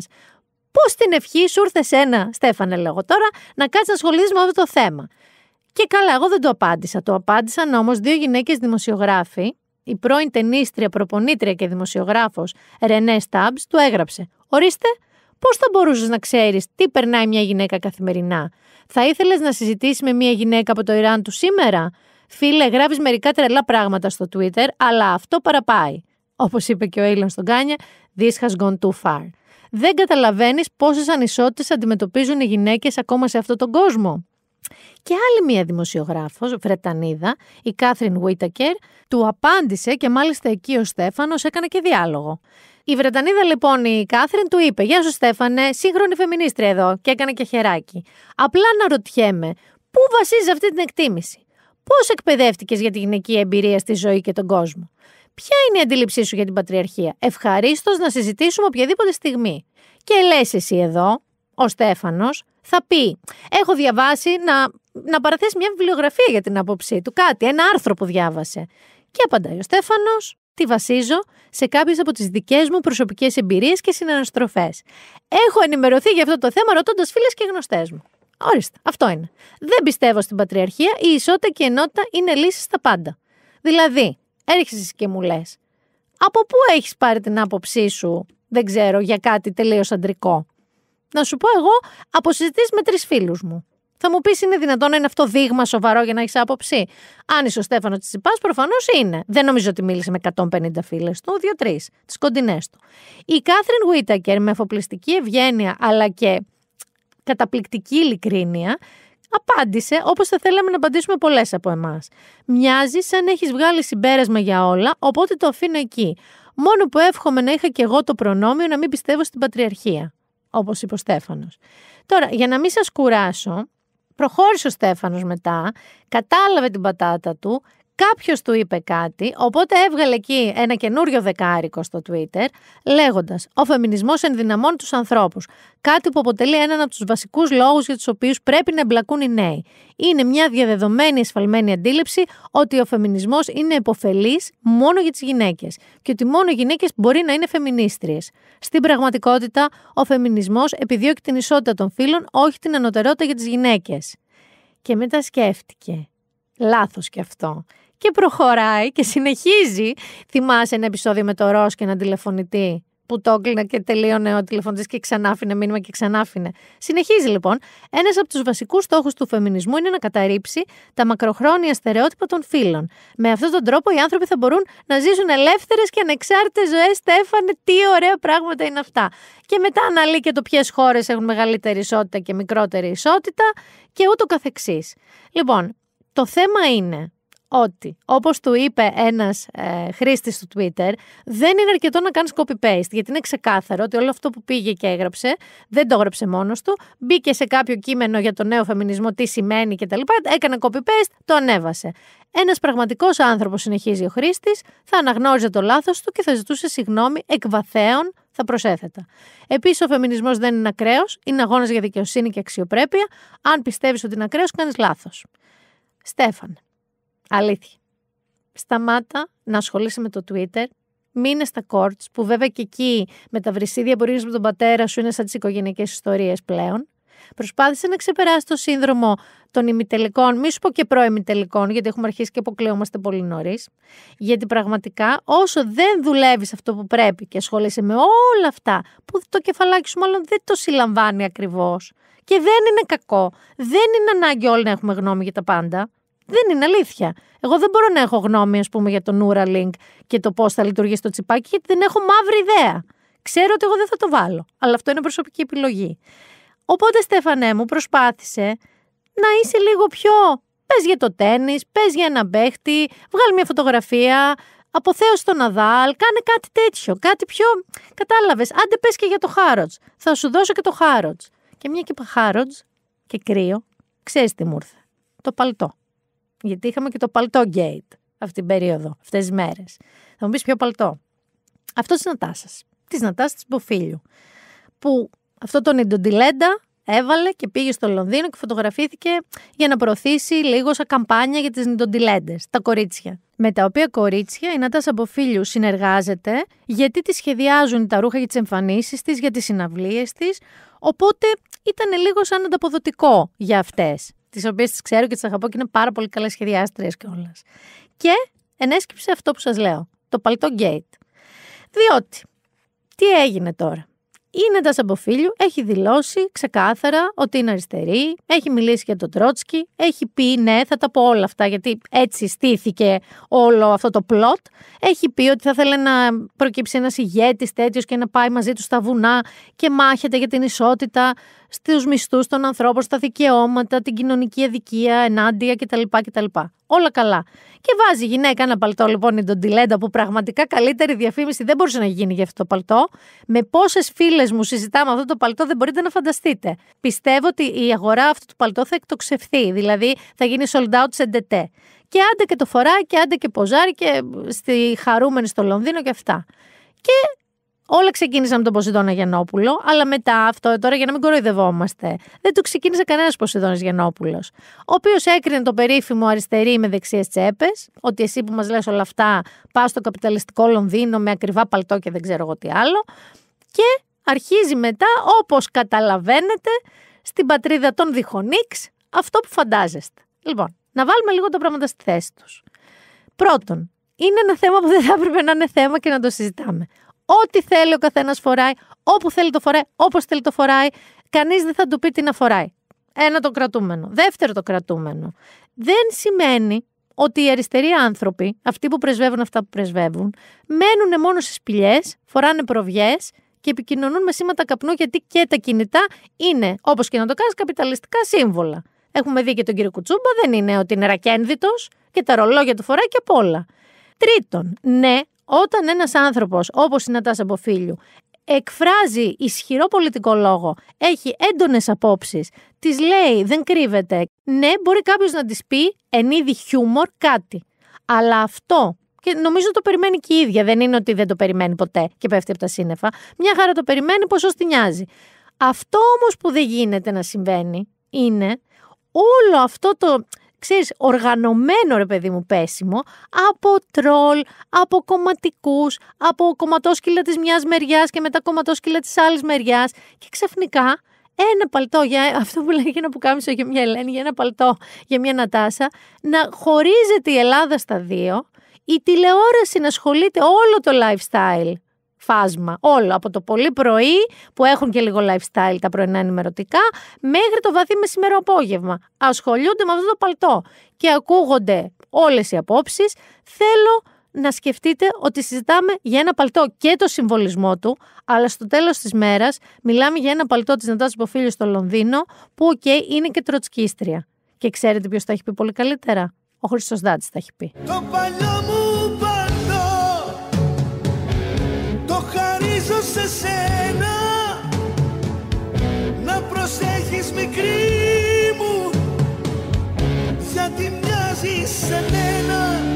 Πώ την ευχή σου ήρθε ένα, Στέφανε, λέγω τώρα, να κάτσεις να ασχοληθεί με αυτό το θέμα. Και καλά, εγώ δεν το απάντησα. Το απάντησαν όμως δύο γυναίκες δημοσιογράφοι. Η πρώην ταινίστρια, προπονήτρια και δημοσιογράφος Ρενέ Σταμπ του έγραψε. Ορίστε, πώς θα μπορούσες να ξέρεις τι περνάει μια γυναίκα καθημερινά. Θα ήθελες να συζητήσεις με μια γυναίκα από το Ιράν του σήμερα. Φίλε, γράφεις μερικά τρελά πράγματα στο Twitter, αλλά αυτό παραπάει. Όπως είπε και ο Έιλον στον Κάνια, this has gone too far. Δεν καταλαβαίνεις πόσες ανισότητες αντιμετωπίζουν οι γυναίκες ακόμα σε αυτόν τον κόσμο. Και άλλη μία δημοσιογράφος, Βρετανίδα, η Κάθριν Βουίτακερ, του απάντησε και μάλιστα εκεί ο Στέφανος έκανε και διάλογο. Η Βρετανίδα λοιπόν η Κάθριν του είπε «Γεια σου Στέφανε, σύγχρονη φεμινίστρια εδώ» και έκανε και χεράκι. Απλά να ρωτιέμαι, πού βασίζει αυτή την εκτίμηση. Πώς εκπαιδεύτηκες για τη γυναική εμπειρία στη ζωή και τον κόσμο. Ποια είναι η αντίληψή σου για την πατριαρχία. Ευχαρίστως να συζητήσουμε οποιαδήποτε στιγμή. Και λες εσύ εδώ, ο Στέφανος, θα πει: Έχω διαβάσει να να παραθέσει μια βιβλιογραφία για την άποψή του, κάτι, ένα άρθρο που διάβασε. Και απαντάει ο Στέφανος, τη βασίζω σε κάποιες από τις δικές μου προσωπικές εμπειρίες και συναναστροφές. Έχω ενημερωθεί για αυτό το θέμα ρωτώντας φίλες και γνωστές μου. Ορίστε, αυτό είναι. Δεν πιστεύω στην πατριαρχία, η ισότητα και η ενότητα είναι λύση στα πάντα. Δηλαδή, έρχεσαι και μου λες, από πού έχεις πάρει την άποψή σου, δεν ξέρω, για κάτι τελείως αντρικό. Να σου πω εγώ, από με τρεις φίλους μου. Θα μου πεις, είναι δυνατόν να είναι αυτό δείγμα σοβαρό για να έχεις άποψη. Αν είσαι ο Στέφανος Τσιπάς, προφανώς είναι. Δεν νομίζω ότι μίλησε με 150 φίλες του, δύο-τρει, τις κοντινές του. Η Κάθριν Γουίτακερ με αφοπλιστική ευγένεια αλλά και καταπληκτική ειλικρίνεια απάντησε όπως θα θέλαμε να απαντήσουμε πολλές από εμάς. Μοιάζει σαν έχεις βγάλει συμπέρασμα για όλα, οπότε το αφήνω εκεί. Μόνο που εύχομαι να είχα και εγώ το προνόμιο να μην πιστεύω στην Πατριαρχία. Όπως είπε ο Στέφανος. Τώρα, για να μην σας κουράσω, Προχώρησε ο Στέφανος μετά, κατάλαβε την πατάτα του κάποιος του είπε κάτι, οπότε έβγαλε εκεί ένα καινούριο δεκάρικο στο Twitter, λέγοντας Ο φεμινισμός ενδυναμώνει τους ανθρώπους. Κάτι που αποτελεί έναν από τους βασικούς λόγους για τους οποίους πρέπει να εμπλακούν οι νέοι. Είναι μια διαδεδομένη εσφαλμένη αντίληψη ότι ο φεμινισμός είναι υποφελή μόνο για τις γυναίκες και ότι μόνο οι γυναίκες μπορεί να είναι φεμινίστριες. Στην πραγματικότητα, ο φεμινισμός επιδιώκει την ισότητα των φίλων όχι την ανωτερότητα για τις γυναίκες. Και μετά σκέφτηκε. Λάθος και αυτό και προχωράει και συνεχίζει. Θυμάσαι ένα επεισόδιο με το Ρος και έναν τηλεφωνητή που το έκλεινε και τελείωνε ο τηλεφωνητής και ξανά μήνυμα και ξανά Συνεχίζει λοιπόν. Ένας από τους βασικούς στόχους του φεμινισμού είναι να καταρρύψει τα μακροχρόνια στερεότυπα των φίλων. Με αυτόν τον τρόπο οι άνθρωποι θα μπορούν να ζήσουν ελεύθερες και ανεξάρτητες ζωές. Στέφανε, τι ωραία πράγματα είναι αυτά. Και μετά αναλύει και το ποιες χώρες έχουν μεγαλύτερη ισότητα και μικρότερη ισότητα και ούτω καθεξής. Λοιπόν, το θέμα είναι ότι, όπως του είπε ένας ε, χρήστης του Twitter, δεν είναι αρκετό να κάνεις copy-paste, γιατί είναι ξεκάθαρο ότι όλο αυτό που πήγε και έγραψε, δεν το έγραψε μόνος του, μπήκε σε κάποιο κείμενο για τον νέο φεμινισμό, τι σημαίνει κτλ, έκανε copy-paste, το ανέβασε. Ένας πραγματικός άνθρωπος, συνεχίζει ο χρήστης, θα αναγνώριζε το λάθος του και θα ζητούσε συγγνώμη εκ βαθέων, θα προσέθετα. Επίσης, ο φεμινισμός δεν είναι ακραίος, είναι αγώνας για δικαιοσύνη και αξιοπρέπεια. Αν πιστεύεις ότι είναι ακραίος, κάνεις λάθος. Στέφανε. Αλήθεια. Σταμάτα να ασχολείσαι με το Twitter. Μείνε στα courts, που βέβαια και εκεί με τα βρυσίδια που με τον πατέρα σου είναι σαν τις οικογενειακές ιστορίες πλέον. Προσπάθησε να ξεπεράσεις το σύνδρομο των ημιτελικών, μη σου πω και προημιτελικών, γιατί έχουμε αρχίσει και αποκλείομαστε πολύ νωρίς. Γιατί πραγματικά, όσο δεν δουλεύεις αυτό που πρέπει και ασχολείσαι με όλα αυτά, που το κεφαλάκι σου μάλλον δεν το συλλαμβάνει ακριβώς. Και δεν είναι κακό. Δεν είναι ανάγκη όλοι να έχουμε γνώμη για τα πάντα. Δεν είναι αλήθεια. Εγώ δεν μπορώ να έχω γνώμη, ας πούμε, για τον Neuralink και το πώς θα λειτουργήσει το τσιπάκι, γιατί δεν έχω μαύρη ιδέα. Ξέρω ότι εγώ δεν θα το βάλω. Αλλά αυτό είναι προσωπική επιλογή. Οπότε, Στέφανέ μου, προσπάθησε να είσαι λίγο πιο. Πες για το τέννη, πες για έναν παίχτη, βγάλει μια φωτογραφία, αποθέω τον Ναδάλ, κάνε κάτι τέτοιο, κάτι πιο. Κατάλαβες. Άντε πες και για το Χάροτ. Θα σου δώσω και το Χάροτ. Και μια και είπα Χάροτ και κρύο, ξέρεις τι μου ήρθε. Το παλτό. Γιατί είχαμε και το παλτό gate αυτή την περίοδο, αυτές τις μέρες. Θα μου πεις πιο παλτό. Αυτό της Νατάσας. Της Νατάσας της Μποφίλιου. Που αυτό τον Ιντοντιλέντα έβαλε και πήγε στο Λονδίνο και φωτογραφήθηκε για να προωθήσει λίγο σαν καμπάνια για τις νιντοντιλέντες, τα κορίτσια. Με τα οποία κορίτσια η Νατάσα Μποφίλιου συνεργάζεται γιατί τη σχεδιάζουν τα ρούχα για τις εμφανίσεις της, για τις συναυλίες της. οπότε ήταν λίγο σαν ανταποδοτικό για αυτές τις οποίες τις ξέρω και τις αγαπώ και είναι πάρα πολύ καλές σχεδιάστριες κιόλας. Και ενέσκυψε αυτό που σας λέω, το παλιτό gate. Διότι, τι έγινε τώρα. Είναι τα Σαμποφίλιου έχει δηλώσει ξεκάθαρα ότι είναι αριστερή, έχει μιλήσει για τον Τρότσκι, έχει πει ναι, θα τα πω όλα αυτά γιατί έτσι στήθηκε όλο αυτό το πλότ. Έχει πει ότι θα θέλει να προκύψει ένας ηγέτης τέτοιος και να πάει μαζί του στα βουνά και μάχεται για την ισότητα στους μισθούς των ανθρώπων, στα δικαιώματα, την κοινωνική αδικία, ενάντια κτλ. κτλ. Όλα καλά. Και βάζει η γυναίκα ένα παλτό, λοιπόν, η Ντοντιλέντα, που πραγματικά καλύτερη διαφήμιση δεν μπορούσε να γίνει για αυτό το παλτό. Με πόσες φίλες μου συζητάμε αυτό το παλτό, δεν μπορείτε να φανταστείτε. Πιστεύω ότι η αγορά αυτού του παλτό θα εκτοξευθεί. Δηλαδή θα γίνει sold out σε ντετέ. Και άντε και το φοράει και άντε και ποζάρει και στη χαρούμενη στο Λονδίνο και αυτά. Και Όλα ξεκίνησαν με τον Ποσειδώνα Γιανόπουλο, αλλά μετά αυτό, τώρα για να μην κοροϊδευόμαστε, δεν του ξεκίνησε κανένας Ποσειδώνας Γιανόπουλο. Ο οποίος έκρινε το περίφημο αριστερή με δεξιές τσέπες, ότι εσύ που μας λες όλα αυτά, πας στο καπιταλιστικό Λονδίνο με ακριβά παλτό και δεν ξέρω εγώ τι άλλο. Και αρχίζει μετά, όπως καταλαβαίνετε, στην πατρίδα των Διχονίξ, αυτό που φαντάζεστε. Λοιπόν, να βάλουμε λίγο τα πράγματα στη θέση τους. Πρώτον, είναι ένα θέμα που δεν θα έπρεπε να είναι θέμα και να το συζητάμε. Ό,τι θέλει ο καθένας φοράει, όπου θέλει το φοράει, όπως θέλει το φοράει. Κανείς δεν θα του πει τι να φοράει. Ένα το κρατούμενο. Δεύτερο το κρατούμενο. Δεν σημαίνει ότι οι αριστεροί άνθρωποι, αυτοί που πρεσβεύουν αυτά που πρεσβεύουν, μένουν μόνο στις πηγέ, φοράνε προβιές και επικοινωνούν με σήματα καπνού γιατί και τα κινητά είναι, όπως και να το κάνεις, καπιταλιστικά σύμβολα. Έχουμε δει και τον κύριο Κουτσούμπα, δεν είναι ότι είναι ρακένδυτο και τα ρολόγια του φοράει και απ' όλα. Τρίτον, ναι, όταν ένας άνθρωπος, όπως η Νατάσα Μποφίλιου, εκφράζει ισχυρό πολιτικό λόγο, έχει έντονες απόψεις. τις λέει, δεν κρύβεται. Ναι, μπορεί κάποιος να της πει εν είδη χιούμορ κάτι. Αλλά αυτό, και νομίζω το περιμένει και η ίδια, δεν είναι ότι δεν το περιμένει ποτέ και πέφτει από τα σύννεφα. Μια χαρά το περιμένει, πόσο τη νοιάζει. Αυτό όμως που δεν γίνεται να συμβαίνει είναι όλο αυτό το ξέρεις, οργανωμένο ρε παιδί μου πέσιμο από τρόλ, από κομματικούς, από κομματόσκυλα της μιας μεριάς και μετά κομματόσκυλα της άλλης μεριάς και ξαφνικά ένα παλτό, για, αυτό που λέγει ένα πουκάμισο για μια Ελένη, για ένα παλτό, για μια Νατάσα, να χωρίζεται η Ελλάδα στα δύο, η τηλεόραση να ασχολείται όλο το lifestyle φάσμα. Όλο από το πολύ πρωί που έχουν και λίγο lifestyle τα πρωινά ενημερωτικά μέχρι το βαθύ μεσημέρο απόγευμα. Ασχολούνται με αυτό το παλτό και ακούγονται όλες οι απόψεις. Θέλω να σκεφτείτε ότι συζητάμε για ένα παλτό και το συμβολισμό του, αλλά στο τέλος της μέρας μιλάμε για ένα παλτό της Νατάς Υποφίλου στο Λονδίνο, που οκ είναι και τροτσκίστρια. Και ξέρετε ποιος τα έχει πει πολύ καλύτερα. Ο Χρήστος τα έχει πει. Το σένα Να προσέχεις μικρή μου Γιατί μοιάζεις σε μένα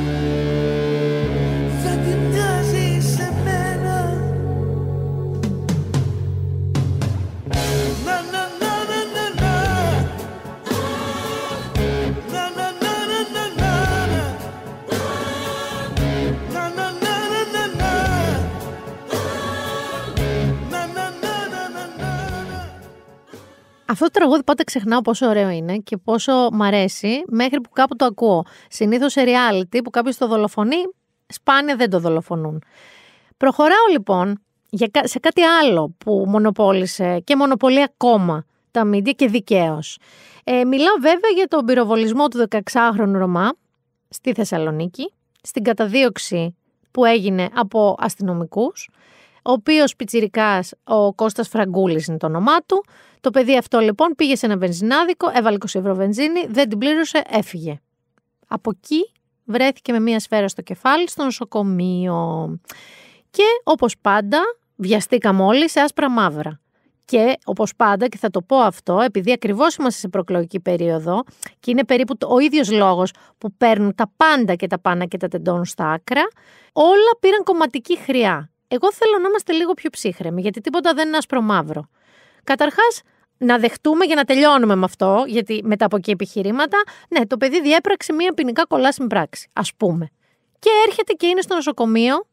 Αυτό το τραγούδι πάντα ξεχνάω πόσο ωραίο είναι και πόσο μ' αρέσει μέχρι που κάπου το ακούω. Συνήθως σε reality που κάποιος το δολοφονεί, σπάνια δεν το δολοφονούν. Προχωράω λοιπόν σε κάτι άλλο που μονοπόλησε και μονοπολεί ακόμα τα μίντια και δικαίως. Ε, μιλάω βέβαια για τον πυροβολισμό του 16χρονου Ρωμά στη Θεσσαλονίκη, στην καταδίωξη που έγινε από αστυνομικούς ο οποίος πιτσυρικά, ο Κώστας Φραγκούλης είναι το όνομά του. Το παιδί αυτό λοιπόν πήγε σε ένα βενζινάδικο, έβαλε 20 ευρώ βενζίνη, δεν την πλήρωσε, έφυγε. Από εκεί βρέθηκε με μία σφαίρα στο κεφάλι στο νοσοκομείο. Και όπως πάντα βιαστήκαμε όλοι σε άσπρα μαύρα. Και όπως πάντα, και θα το πω αυτό, επειδή ακριβώς είμαστε σε προκλογική περίοδο και είναι περίπου ο ίδιος λόγος που παίρνουν τα πάντα και τα πάντα και τα τεντώνουν στα άκρα, όλα πήραν κομματική χρειά. Εγώ θέλω να είμαστε λίγο πιο ψύχρεμοι, γιατί τίποτα δεν είναι άσπρο μαύρο. Καταρχάς, να δεχτούμε για να τελειώνουμε με αυτό, γιατί μετά από εκεί επιχειρήματα, ναι, το παιδί διέπραξε μία ποινικά κολάσιμη πράξη, ας πούμε. Και έρχεται και είναι στο νοσοκομείο,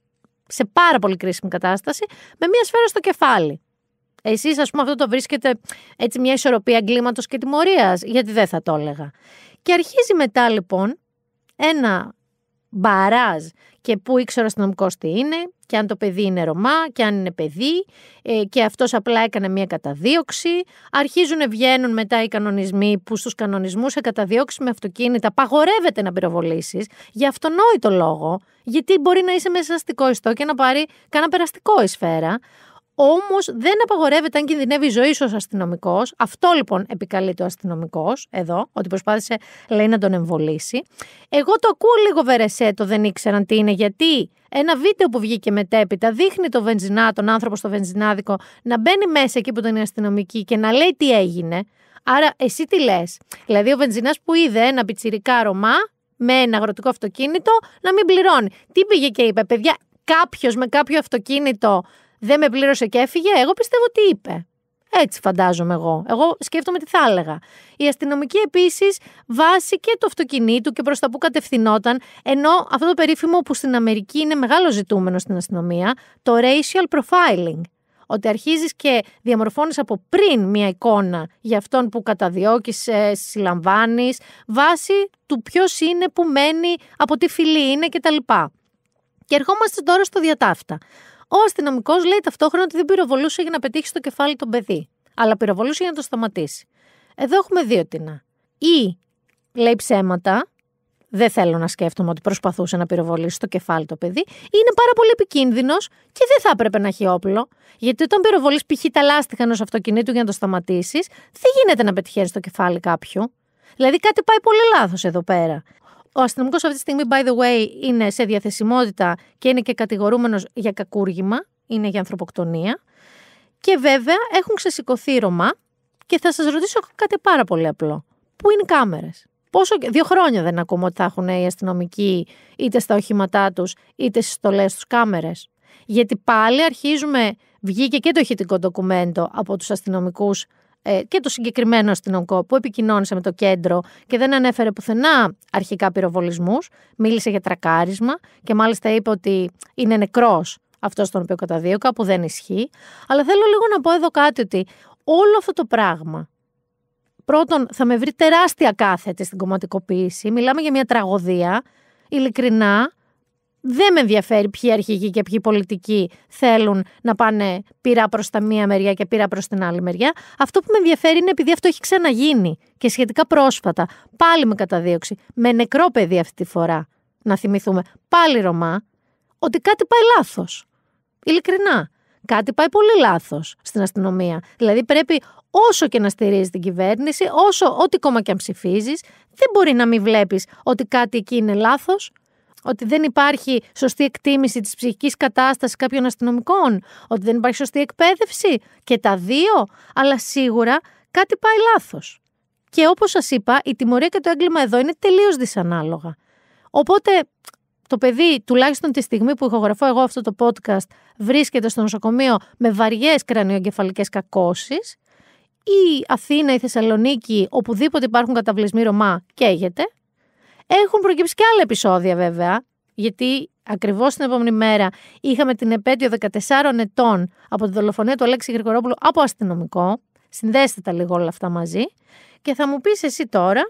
σε πάρα πολύ κρίσιμη κατάσταση, με μία σφαίρα στο κεφάλι. Εσείς, ας πούμε, αυτό το βρίσκετε έτσι μια ισορροπία εγκλήματος και τιμωρίας, γιατί δεν θα το έλεγα. Και αρχίζει μετά λοιπόν ένα μπαράζ και πού ήξερε ο αστυνομικός τι είναι, και αν το παιδί είναι Ρωμά, και αν είναι παιδί, ε, και αυτός απλά έκανε μια καταδίωξη. Αρχίζουν, βγαίνουν μετά οι κανονισμοί που στους κανονισμούς σε καταδίωξη με αυτοκίνητα παγορεύεται να πυροβολήσεις για αυτονόητο λόγο, γιατί μπορεί να είσαι μέσα σε αστικό ιστό και να πάρει κανένα περαστικό η σφαίρα. Όμως δεν απαγορεύεται αν κινδυνεύει η ζωή σου ως αστυνομικός. Αυτό λοιπόν επικαλείται ο αστυνομικός εδώ, ότι προσπάθησε λέει να τον εμβολήσει. Εγώ το ακούω λίγο βερεσέ, το δεν ήξεραν τι είναι, γιατί ένα βίντεο που βγήκε μετέπειτα δείχνει το βενζινά, τον άνθρωπο στο βενζινάδικο να μπαίνει μέσα εκεί που ήταν η αστυνομική και να λέει τι έγινε. Άρα εσύ τι λες. Δηλαδή ο βενζινάς που είδε ένα πιτσιρικά Ρωμά με ένα αγροτικό αυτοκίνητο να μην πληρώνει. Τι πήγε και είπε, παιδιά, κάποιος με κάποιο αυτοκίνητο δεν με πλήρωσε και έφυγε, εγώ πιστεύω τι είπε. Έτσι φαντάζομαι εγώ. Εγώ σκέφτομαι τι θα έλεγα. Η αστυνομική επίσης βάσει και το αυτοκινήτου και προς τα που κατευθυνόταν, ενώ αυτό το περίφημο που στην Αμερική είναι μεγάλο ζητούμενο στην αστυνομία, το racial profiling. Ότι αρχίζεις και διαμορφώνεις από πριν μια εικόνα για αυτόν που καταδιώκει, συλλαμβάνεις, βάσει του ποιος είναι, που μένει, από τι φυλή είναι κτλ. Και ερχόμαστε τώρα στο διατάφτα. Ο αστυνομικός λέει ταυτόχρονα ότι δεν πυροβολούσε για να πετύχει στο κεφάλι το παιδί, αλλά πυροβολούσε για να το σταματήσει. Εδώ έχουμε δύο τίνα. Ή λέει ψέματα, δεν θέλω να σκέφτομαι ότι προσπαθούσε να πυροβολήσει το κεφάλι το παιδί. ή Είναι πάρα πολύ επικίνδυνος και δεν θα έπρεπε να έχει όπλο. Γιατί όταν πυροβολείς π.χ. τα λάστιχα ενός αυτοκινήτου για να το σταματήσεις, δεν γίνεται να πετυχαίνεις στο κεφάλι κάποιου. Δηλαδή κάτι πάει πολύ λάθος εδώ πέρα. Ο αστυνομικός αυτή τη στιγμή, by the way, είναι σε διαθεσιμότητα και είναι και κατηγορούμενος για κακούργημα, είναι για ανθρωποκτονία. Και βέβαια έχουν ξεσηκωθεί Ρωμά και θα σας ρωτήσω κάτι πάρα πολύ απλό. Πού είναι οι κάμερες. Πόσο, δύο χρόνια δεν ακούμε ότι θα έχουν οι αστυνομικοί είτε στα οχήματά τους είτε στις στολές τους κάμερες. Γιατί πάλι αρχίζουμε, βγήκε και το ηχητικό ντοκουμέντο από τους αστυνομικούς ε, και το συγκεκριμένο αστυνομικό που επικοινώνησε με το κέντρο και δεν ανέφερε πουθενά αρχικά πυροβολισμούς, μίλησε για τρακάρισμα και μάλιστα είπε ότι είναι νεκρός αυτός τον οποίο καταδίωκα, που δεν ισχύει. Αλλά θέλω λίγο να πω εδώ κάτι ότι όλο αυτό το πράγμα. Πρώτον, θα με βρει τεράστια κάθετη στην κομματικοποίηση. Μιλάμε για μια τραγωδία. Ειλικρινά, δεν με ενδιαφέρει ποιοι αρχηγοί και ποιοι πολιτικοί θέλουν να πάνε πειρά προς τα μία μεριά και πειρά προς την άλλη μεριά. Αυτό που με ενδιαφέρει είναι επειδή αυτό έχει ξαναγίνει και σχετικά πρόσφατα. Πάλι με καταδίωξη. Με νεκρό παιδί αυτή τη φορά. Να θυμηθούμε. Πάλι Ρωμά. Ότι κάτι πάει λάθος. Ειλικρινά. Κάτι πάει πολύ λάθος στην αστυνομία. Δηλαδή πρέπει όσο και να στηρίζει την κυβέρνηση, όσο ό,τι κόμμα και αν ψηφίζεις, δεν μπορεί να μην βλέπεις ότι κάτι εκεί είναι λάθος ότι δεν υπάρχει σωστή εκτίμηση της ψυχικής κατάστασης κάποιων αστυνομικών, ότι δεν υπάρχει σωστή εκπαίδευση και τα δύο, αλλά σίγουρα κάτι πάει λάθος. Και όπως σας είπα, η τιμωρία και το έγκλημα εδώ είναι τελείως δυσανάλογα. Οπότε το παιδί, τουλάχιστον τη στιγμή που ηχογραφώ εγώ αυτό το podcast, βρίσκεται στο νοσοκομείο με βαριές κρανιογκεφαλικές κακώσεις, η Αθήνα, η Θεσσαλονίκη, οπουδήποτε υπάρχουν καταβλισμοί Ρωμά, καίγεται. Έχουν προκύψει και άλλα επεισόδια βέβαια, γιατί ακριβώς την επόμενη μέρα είχαμε την επέτειο 14 ετών από τη δολοφονία του Αλέξη Γρηγορόπουλου από αστυνομικό. Συνδέστε τα λίγο όλα αυτά μαζί. Και θα μου πεις εσύ τώρα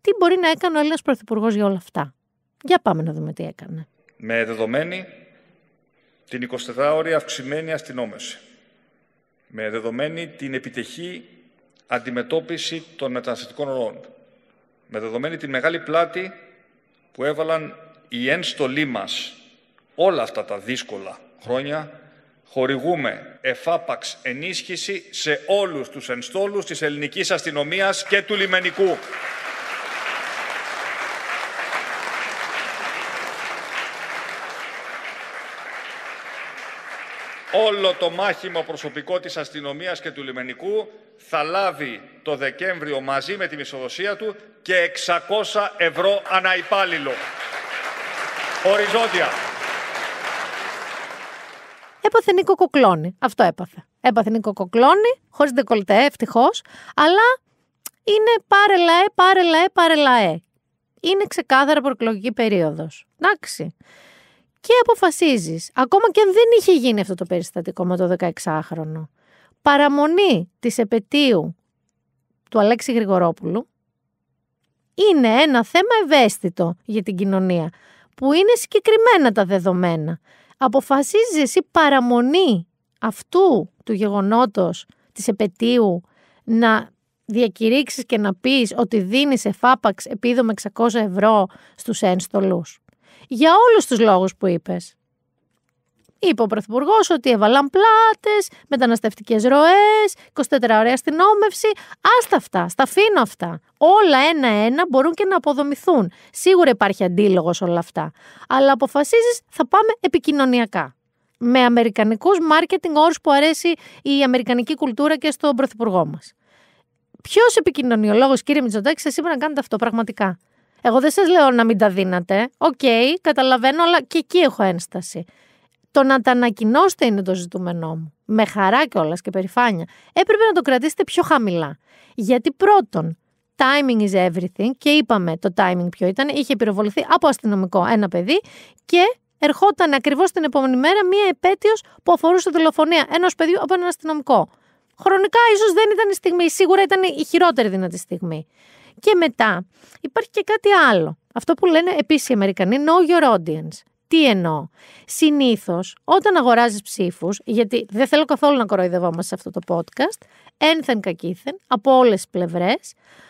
τι μπορεί να έκανε ο Έλληνας Πρωθυπουργός για όλα αυτά. Για πάμε να δούμε τι έκανε. Με δεδομένη την 24ωρη αυξημένη αστυνόμευση. Με δεδομένη την επιτυχή αντιμετώπιση των μεταναστευτικών ροών με δεδομένη την μεγάλη πλάτη που έβαλαν οι ένστολοί μας όλα αυτά τα δύσκολα χρόνια, χορηγούμε εφάπαξ ενίσχυση σε όλους τους ενστόλους της ελληνικής αστυνομίας και του λιμενικού. Όλο το μάχημα προσωπικό της αστυνομίας και του λιμενικού θα λάβει το Δεκέμβριο μαζί με τη μισοδοσία του και 600 ευρώ αναϊπάλληλο. Οριζόντια. Έπαθε Νίκο Κοκλώνη. Αυτό έπαθε. Έπαθε Νίκο Κοκλώνη, χωρίς δεκολτέ, ευτυχώς, αλλά είναι πάρε λαέ, πάρε λαέ, πάρε λαέ. Είναι ξεκάθαρα προεκλογική περίοδος. Εντάξει και αποφασίζεις, ακόμα και αν δεν είχε γίνει αυτό το περιστατικό με το 16χρονο, παραμονή της επαιτίου του Αλέξη Γρηγορόπουλου, είναι ένα θέμα ευαίσθητο για την κοινωνία, που είναι συγκεκριμένα τα δεδομένα. Αποφασίζεις εσύ παραμονή αυτού του γεγονότος της επαιτίου να διακηρύξεις και να πεις ότι δίνεις εφάπαξ επίδομα 600 ευρώ στους ένστολους για όλους τους λόγους που είπες. Είπε ο Πρωθυπουργός ότι έβαλαν πλάτες, μεταναστευτικές ροές, 24 ωραία αστυνόμευση. Άστα αυτά, στα αφήνω αυτά. Όλα ένα-ένα μπορούν και να αποδομηθούν. Σίγουρα υπάρχει αντίλογος όλα αυτά. Αλλά αποφασίζεις, θα πάμε επικοινωνιακά. Με αμερικανικούς marketing όρους που αρέσει η αμερικανική κουλτούρα και στον Πρωθυπουργό μας. Ποιος επικοινωνιολόγος, κύριε Μητσοτάκη, σας είπε να κάνετε αυτό πραγματικά. Εγώ δεν σας λέω να μην τα δίνατε. Οκ, okay, καταλαβαίνω, αλλά και εκεί έχω ένσταση. Το να τα ανακοινώσετε είναι το ζητούμενό μου. Με χαρά κιόλας και περηφάνεια. Έπρεπε να το κρατήσετε πιο χαμηλά. Γιατί πρώτον, timing is everything και είπαμε το timing ποιο ήταν. Είχε πυροβοληθεί από αστυνομικό ένα παιδί και ερχόταν ακριβώς την επόμενη μέρα μία επέτειος που αφορούσε δολοφονία ενός παιδιού από έναν αστυνομικό. Χρονικά ίσως δεν ήταν η στιγμή, σίγουρα ήταν η χειρότερη δυνατή στιγμή. Και μετά υπάρχει και κάτι άλλο. Αυτό που λένε επίσης οι Αμερικανοί, know your audience. Τι εννοώ. Συνήθως, όταν αγοράζεις ψήφους, γιατί δεν θέλω καθόλου να κοροϊδευόμαστε σε αυτό το podcast, ένθεν κακήθεν, από όλες τις πλευρές,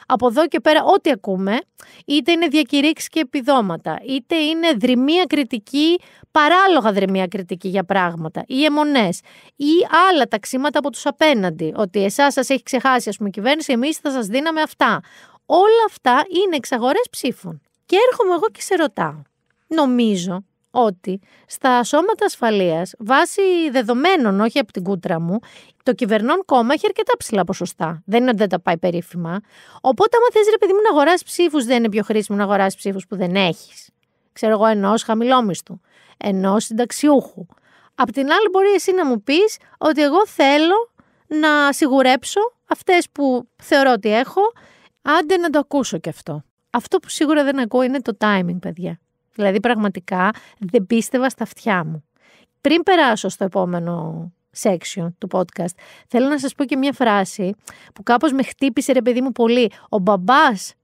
από εδώ και πέρα, ό,τι ακούμε, είτε είναι διακηρύξεις και επιδόματα, είτε είναι δρυμία κριτική, παράλογα δρυμία κριτική για πράγματα, ή αιμονές, ή άλλα ταξίματα από τους απέναντι. Ότι εσάς σας έχει ξεχάσει, ας πούμε, η κυβέρνηση, εμείς θα σας δίναμε αυτά. Όλα αυτά είναι εξαγορέ ψήφων. Και έρχομαι εγώ και σε ρωτάω. Νομίζω ότι στα σώματα ασφαλείας, βάσει δεδομένων, όχι από την κούτρα μου, το κυβερνών κόμμα έχει αρκετά ψηλά ποσοστά. Δεν είναι ότι δεν τα πάει περίφημα. Οπότε, άμα θες, ρε παιδί μου, να αγοράσει ψήφους, δεν είναι πιο χρήσιμο να αγοράσει ψήφους που δεν έχεις. Ξέρω εγώ, ενός χαμηλόμισθου. ενός συνταξιούχου. Απ' την άλλη, μπορεί εσύ να μου πεις ότι εγώ θέλω να σιγουρέψω αυτές που θεωρώ ότι έχω Άντε να το ακούσω κι αυτό. Αυτό που σίγουρα δεν ακούω είναι το timing, παιδιά. Δηλαδή, πραγματικά δεν πίστευα στα αυτιά μου. Πριν περάσω στο επόμενο section του podcast, θέλω να σας πω και μια φράση που κάπως με χτύπησε ρε παιδί μου πολύ. Ο μπαμπάς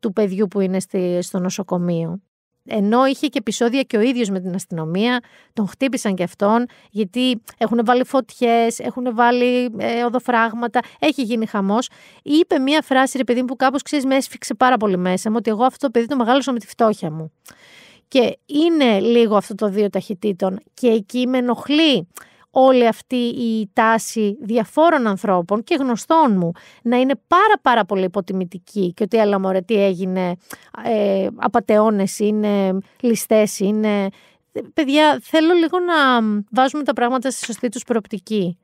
του παιδιού που είναι στο νοσοκομείο ενώ είχε και επεισόδια και ο ίδιος με την αστυνομία, τον χτύπησαν και αυτόν, γιατί έχουν βάλει φωτιές, έχουν βάλει ε, οδοφράγματα, έχει γίνει χαμός. Είπε μία φράση, ρε παιδί μου, που κάπως ξέρεις με έσφιξε πάρα πολύ μέσα μου, ότι εγώ αυτό το παιδί το μεγάλωσα με τη φτώχεια μου. Και είναι λίγο αυτό το δύο ταχυτήτων και εκεί με ενοχλεί όλη αυτή η τάση διαφόρων ανθρώπων και γνωστών μου να είναι πάρα πάρα πολύ υποτιμητική και ότι αλλά μωρέ τι έγινε, ε, απατεώνες είναι, ληστές είναι. Παιδιά, θέλω λίγο να βάζουμε τα πράγματα στη σωστή τους προοπτική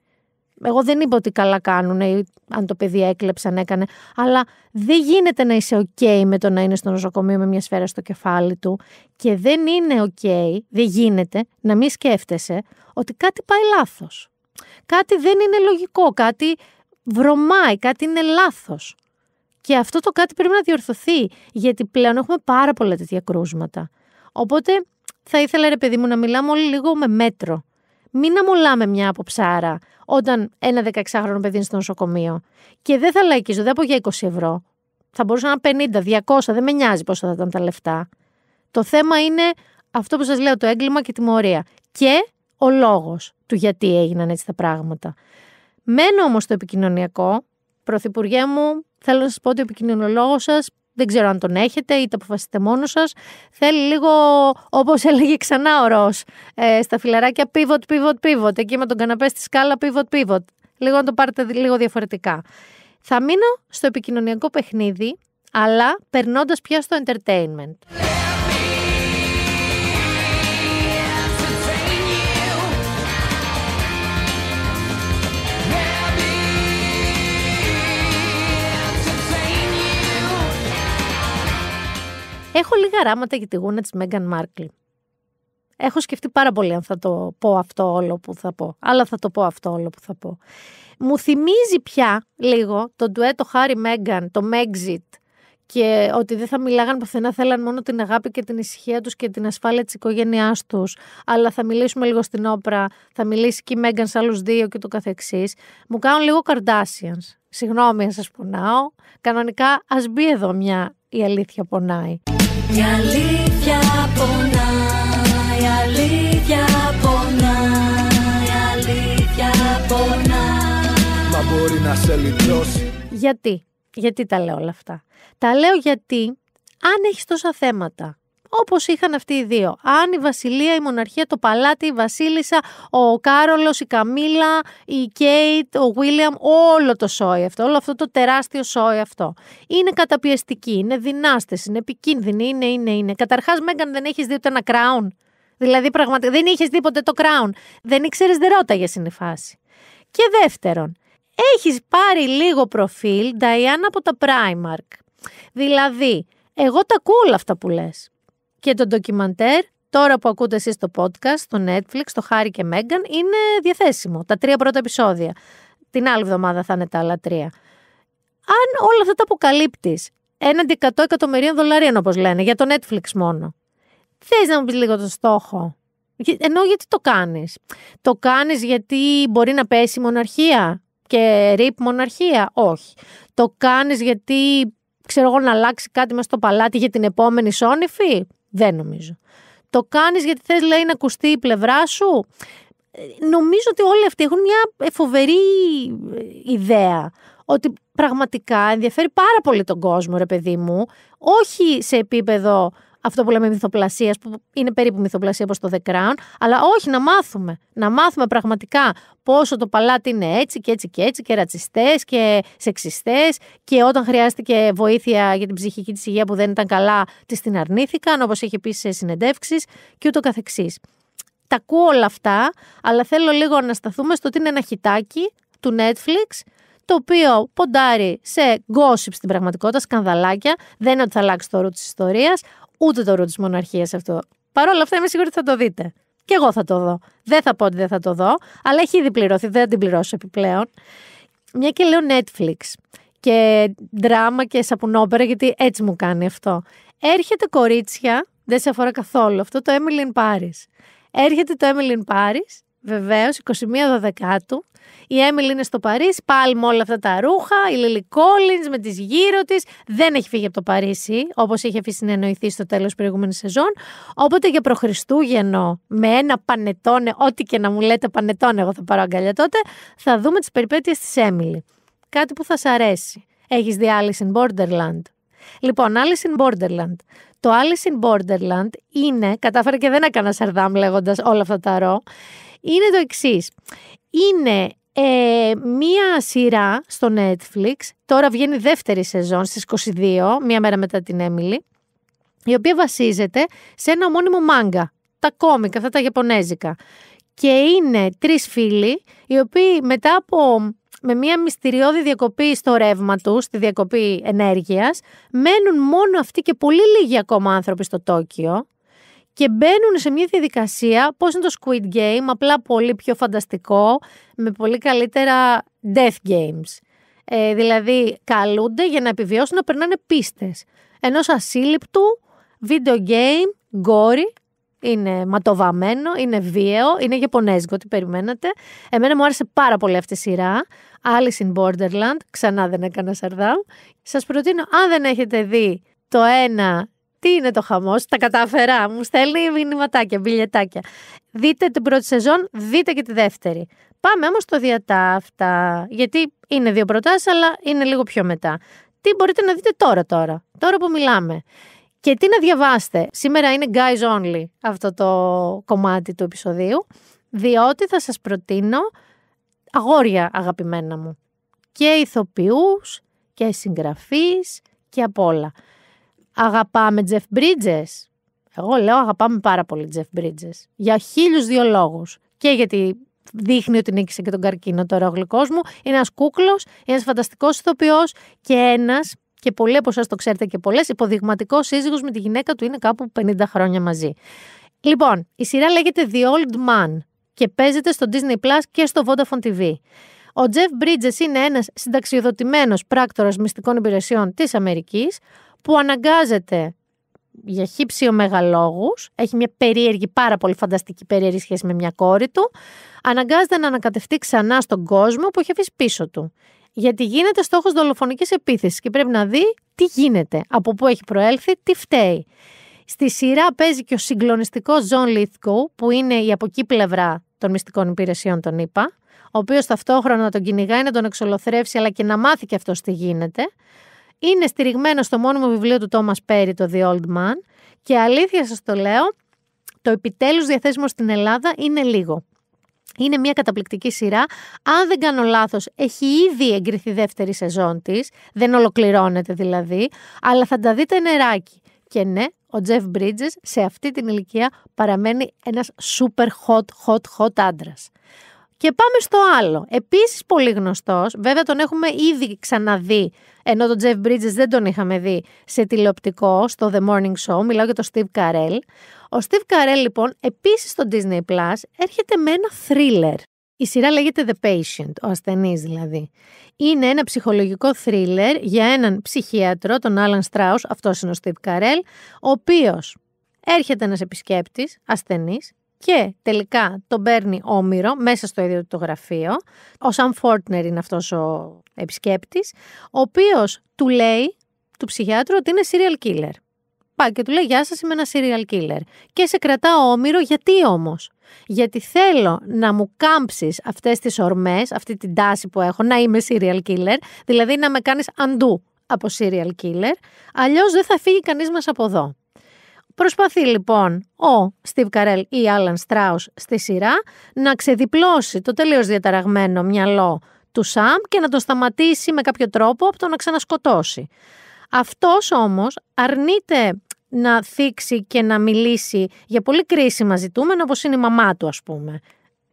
εγώ δεν είπα ότι καλά κάνουν αν το παιδί έκλεψαν, έκανε. Αλλά δεν γίνεται να είσαι OK με το να είναι στο νοσοκομείο με μια σφαίρα στο κεφάλι του. Και δεν είναι OK, δεν γίνεται να μην σκέφτεσαι ότι κάτι πάει λάθος. Κάτι δεν είναι λογικό, κάτι βρωμάει, κάτι είναι λάθος. Και αυτό το κάτι πρέπει να διορθωθεί, γιατί πλέον έχουμε πάρα πολλά τέτοια κρούσματα. Οπότε θα ήθελα, ρε παιδί μου, να μιλάμε όλοι λίγο με μέτρο. Μην αμολάμε μια από οταν όταν ένα 16χρονο παιδί είναι στο νοσοκομείο. Και δεν θα λαϊκίζω, δεν πω για 20 ευρώ. Θα μπορούσα να είναι 50, 200, δεν με νοιάζει πόσο θα ήταν τα λεφτά. Το θέμα είναι αυτό που σας λέω, το έγκλημα και η τιμωρία. Και ο λόγος του γιατί έγιναν έτσι τα πράγματα. Μένω όμως στο επικοινωνιακό. Πρωθυπουργέ μου, θέλω να σας πω ότι ο επικοινωνιολόγος σας δεν ξέρω αν τον έχετε ή το αποφασίσετε μόνος σας. Θέλει λίγο, όπως έλεγε ξανά ο Ρος, ε, στα φιλαράκια pivot, pivot, pivot. Εκεί με τον καναπέ στη σκάλα pivot, pivot. Λίγο να το πάρετε λίγο διαφορετικά. Θα μείνω στο επικοινωνιακό παιχνίδι, αλλά περνώντας πια στο entertainment. Έχω λίγα ράματα για τη γούνα της Μέγαν Μάρκλ. Έχω σκεφτεί πάρα πολύ αν θα το πω αυτό όλο που θα πω. Αλλά θα το πω αυτό όλο που θα πω. Μου θυμίζει πια λίγο το ντουέτο Χάρι Μέγαν, το Μέγζιτ. Και ότι δεν θα μιλάγαν πουθενά, θέλαν μόνο την αγάπη και την ησυχία τους και την ασφάλεια της οικογένειάς τους. Αλλά θα μιλήσουμε λίγο στην όπρα, θα μιλήσει και η Μέγαν σε άλλους δύο και το καθεξής. Μου κάνουν λίγο Καρδάσιαν. Συγγνώμη, σα πουνάω. Κανονικά, ας μπει εδώ μια η αλήθεια πονάει. Η αλήθεια πονάει, η αλήθεια πονάει, η αλήθεια πονάει. Μα μπορεί να σε λιτώσει. Γιατί, γιατί τα λέω όλα αυτά. Τα λέω γιατί αν έχεις τόσα θέματα Όπως είχαν αυτοί οι δύο. Αν η Βασιλεία, η Μοναρχία, το Παλάτι, η Βασίλισσα, ο Κάρολος, η Καμίλα, η Κέιτ, ο Βίλιαμ, όλο το σόι αυτό, όλο αυτό το τεράστιο σόι αυτό. Είναι καταπιεστική, είναι δυνάστες, είναι επικίνδυνη, είναι, είναι, είναι. Καταρχάς, Μέγαν, δεν έχεις δει ούτε ένα κράουν. Δηλαδή, πραγματικά δεν είχες δει ποτέ το κράουν. Δεν ήξερες, δεν ρώταγες είναι φάση. Και δεύτερον, έχεις πάρει λίγο προφίλ Νταϊάννα από τα Primark. Δηλαδή, εγώ τα ακούω όλα αυτά που λες και το ντοκιμαντέρ τώρα που ακούτε εσείς το podcast, το Netflix, το Χάρη και Μέγκαν, είναι διαθέσιμο. Τα τρία πρώτα επεισόδια. Την άλλη εβδομάδα θα είναι τα άλλα τρία. Αν όλα αυτά τα αποκαλύπτεις, έναντι 100 εκατομμυρίων δολαρίων όπως λένε, για το Netflix μόνο, θες να μου πεις λίγο το στόχο. Ενώ γιατί το κάνεις, Το κάνεις γιατί μπορεί να πέσει η μοναρχία και ρίπ μοναρχία. Όχι. Το κάνεις γιατί ξέρω εγώ να αλλάξει κάτι μες στο παλάτι για την επόμενη σόνιφη. Δεν νομίζω. Το κάνεις γιατί θες λέει να ακουστεί η πλευρά σου. Ε, νομίζω ότι όλοι αυτοί έχουν μια ε, φοβερή ε, ιδέα ότι πραγματικά ενδιαφέρει πάρα πολύ τον κόσμο ρε παιδί μου, όχι σε επίπεδο αυτό που λέμε μυθοπλασία, που είναι περίπου μυθοπλασία όπως το The Crown, αλλά όχι να μάθουμε. Να μάθουμε πραγματικά πόσο το παλάτι είναι έτσι και έτσι και έτσι και ρατσιστές και σεξιστές και όταν χρειάστηκε βοήθεια για την ψυχική της υγεία που δεν ήταν καλά, της την αρνήθηκαν, όπως έχει πει σε συνεντεύξεις και ούτω καθεξής. Τα ακούω όλα αυτά, αλλά θέλω λίγο να σταθούμε στο ότι είναι ένα χιτάκι του Netflix το οποίο ποντάρει σε gossip στην πραγματικότητα, σκανδαλάκια. Δεν είναι ότι θα αλλάξει το όρο της ιστορίας ούτε το όρο τη μοναρχία αυτό. Παρ' όλα αυτά, είμαι σίγουρη ότι θα το δείτε. Και εγώ θα το δω. Δεν θα πω ότι δεν θα το δω, αλλά έχει ήδη πληρωθεί, δεν την πληρώσω επιπλέον. Μια και λέω Netflix και δράμα και σαπουνόπερα, γιατί έτσι μου κάνει αυτό. Έρχεται κορίτσια, δεν σε αφορά καθόλου αυτό, το Emily in Paris. Έρχεται το Emily in Paris Βεβαίως, 21 Δεκάτου. Η Έμιλι είναι στο Παρίσι, πάλι με όλα αυτά τα ρούχα. Η Λίλι Κόλλιν με τις γύρω της. Δεν έχει φύγει από το Παρίσι, όπως είχε αφήσει να εννοηθεί στο τέλος προηγούμενης σεζόν. Οπότε για προχριστούγεννο, με ένα πανετόνε, ό,τι και να μου λέτε πανετόνε, εγώ θα πάρω αγκαλιά τότε, θα δούμε τις περιπέτειες της Έμιλι. Κάτι που θα σ' αρέσει. Έχεις δει Alice in Borderland. Λοιπόν, Alice in Borderland. Το Alice in Borderland είναι, κατάφερα και δεν έκανα σαρδάμ λέγοντας όλα αυτά τα ρο, είναι το εξής. Είναι ε, μία σειρά στο Netflix, τώρα βγαίνει δεύτερη σεζόν στις 22, μία μέρα μετά την Έμιλη, η οποία βασίζεται σε ένα ομώνυμο μάγκα, τα κόμικα, αυτά τα γεπωνέζικα. Και είναι τρεις φίλοι, οι οποίοι μετά από με μια μυστηριώδη διακοπή στο ρεύμα τους, στη διακοπή ενέργειας, μένουν μόνο αυτοί και πολύ λίγοι ακόμα άνθρωποι στο Τόκιο και μπαίνουν σε μια διαδικασία, πώς είναι το Squid Game, απλά πολύ πιο φανταστικό, με πολύ καλύτερα Death Games. Ε, δηλαδή, καλούνται για να επιβιώσουν να περνάνε πίστες. Ενός ασύλληπτου, video game, γκόρι, είναι ματοβαμένο, είναι βίαιο, είναι γεπονέζικο, τι περιμένατε. Εμένα μου άρεσε πάρα πολύ αυτή η σειρά. Alice in Borderland, ξανά δεν έκανα σαρδάμ. Σας προτείνω, αν δεν έχετε δει το ένα τι είναι το χαμός, τα κατάφερα. Μου στέλνει μηνυματάκια, μπιλιετάκια. Δείτε την πρώτη σεζόν, δείτε και τη δεύτερη. Πάμε όμως στο διατάφτα. Γιατί είναι δύο προτάσεις, αλλά είναι λίγο πιο μετά. Τι μπορείτε να δείτε τώρα, τώρα, τώρα που μιλάμε. Και τι να διαβάσετε. Σήμερα είναι guys only αυτό το κομμάτι του επεισοδίου, διότι θα σας προτείνω αγόρια αγαπημένα μου. Και ηθοποιούς και συγγραφείς και απ' όλα αγαπάμε Τζεφ Bridges. Εγώ λέω αγαπάμε πάρα πολύ Jeff Bridges. Για χίλιους δύο λόγους. Και γιατί δείχνει ότι νίκησε και τον καρκίνο τώρα ο γλυκός μου. Είναι ένας κούκλος, ένας φανταστικός ηθοποιός και ένας και πολλοί από εσάς το ξέρετε και πολλές, υποδειγματικός σύζυγος με τη γυναίκα του είναι κάπου 50 χρόνια μαζί. Λοιπόν, η σειρά λέγεται The Old Man και παίζεται στο Disney Plus και στο Vodafone TV. Ο Τζεφ Bridges είναι ένας συνταξιοδοτημένος πράκτορας μυστικών υπηρεσιών της Αμερικής που αναγκάζεται για χύψιο μεγαλόγους, έχει μια περίεργη, πάρα πολύ φανταστική περίεργη σχέση με μια κόρη του, αναγκάζεται να ανακατευτεί ξανά στον κόσμο που έχει αφήσει πίσω του. Γιατί γίνεται στόχος δολοφονικής επίθεσης και πρέπει να δει τι γίνεται, από πού έχει προέλθει, τι φταίει. Στη σειρά παίζει και ο συγκλονιστικός Τζον Λίθκο, που είναι η από εκεί πλευρά των μυστικών υπηρεσιών, τον είπα, ο οποίος ταυτόχρονα τον κυνηγάει να τον εξολοθρεύσει, αλλά και να μάθει και αυτός τι γίνεται είναι στηριγμένο στο μόνιμο βιβλίο του Τόμας Πέρι, το The Old Man, και αλήθεια σας το λέω, το επιτέλους διαθέσιμο στην Ελλάδα είναι λίγο. Είναι μια καταπληκτική σειρά. Αν δεν κάνω λάθος, έχει ήδη εγκριθεί δεύτερη σεζόν της, δεν ολοκληρώνεται δηλαδή, αλλά θα τα δείτε νεράκι. Και ναι, ο Τζεφ Μπρίτζες σε αυτή την ηλικία παραμένει ένας super hot, hot, hot άντρας. Και πάμε στο άλλο. Επίσης πολύ γνωστός, βέβαια τον έχουμε ήδη ξαναδεί, ενώ τον Jeff Bridges δεν τον είχαμε δει σε τηλεοπτικό, στο The Morning Show. Μιλάω για τον Steve Carell. Ο Steve Carell, λοιπόν, επίσης στο Disney Plus έρχεται με ένα thriller. Η σειρά λέγεται The Patient, ο ασθενής δηλαδή. Είναι ένα ψυχολογικό θρίλερ για έναν ψυχίατρο, τον Alan Strauss, αυτός είναι ο Steve Καρέλ, ο οποίος έρχεται ένας επισκέπτης, ασθενής, και τελικά τον παίρνει όμοιρο μέσα στο ίδιο το γραφείο. Ο Σαν Φόρτνερ είναι αυτός ο επισκέπτης, ο οποίος του λέει, του ψυχιάτρου, ότι είναι serial killer. Πάει και του λέει «Γεια σας είμαι ένα serial killer». Και σε κρατάω όμοιρο, γιατί όμως. Γιατί θέλω να μου κάμψεις αυτές τις ορμές, αυτή την τάση που έχω, να είμαι serial killer, δηλαδή να μου κάμψει αυτες τις ορμέ, αυτη αντού από serial killer, αλλιώς δεν θα φύγει κανείς μας από εδώ. Προσπαθεί λοιπόν ο Στίβ Καρέλ ή Άλαν Στράους στη σειρά να ξεδιπλώσει το τελείως διαταραγμένο μυαλό του Σαμ και να τον σταματήσει με κάποιο τρόπο από το να ξανασκοτώσει. Αυτός όμως αρνείται να θίξει και να μιλήσει για πολύ κρίσιμα ζητούμενα όπως είναι η μαμά του ας πούμε.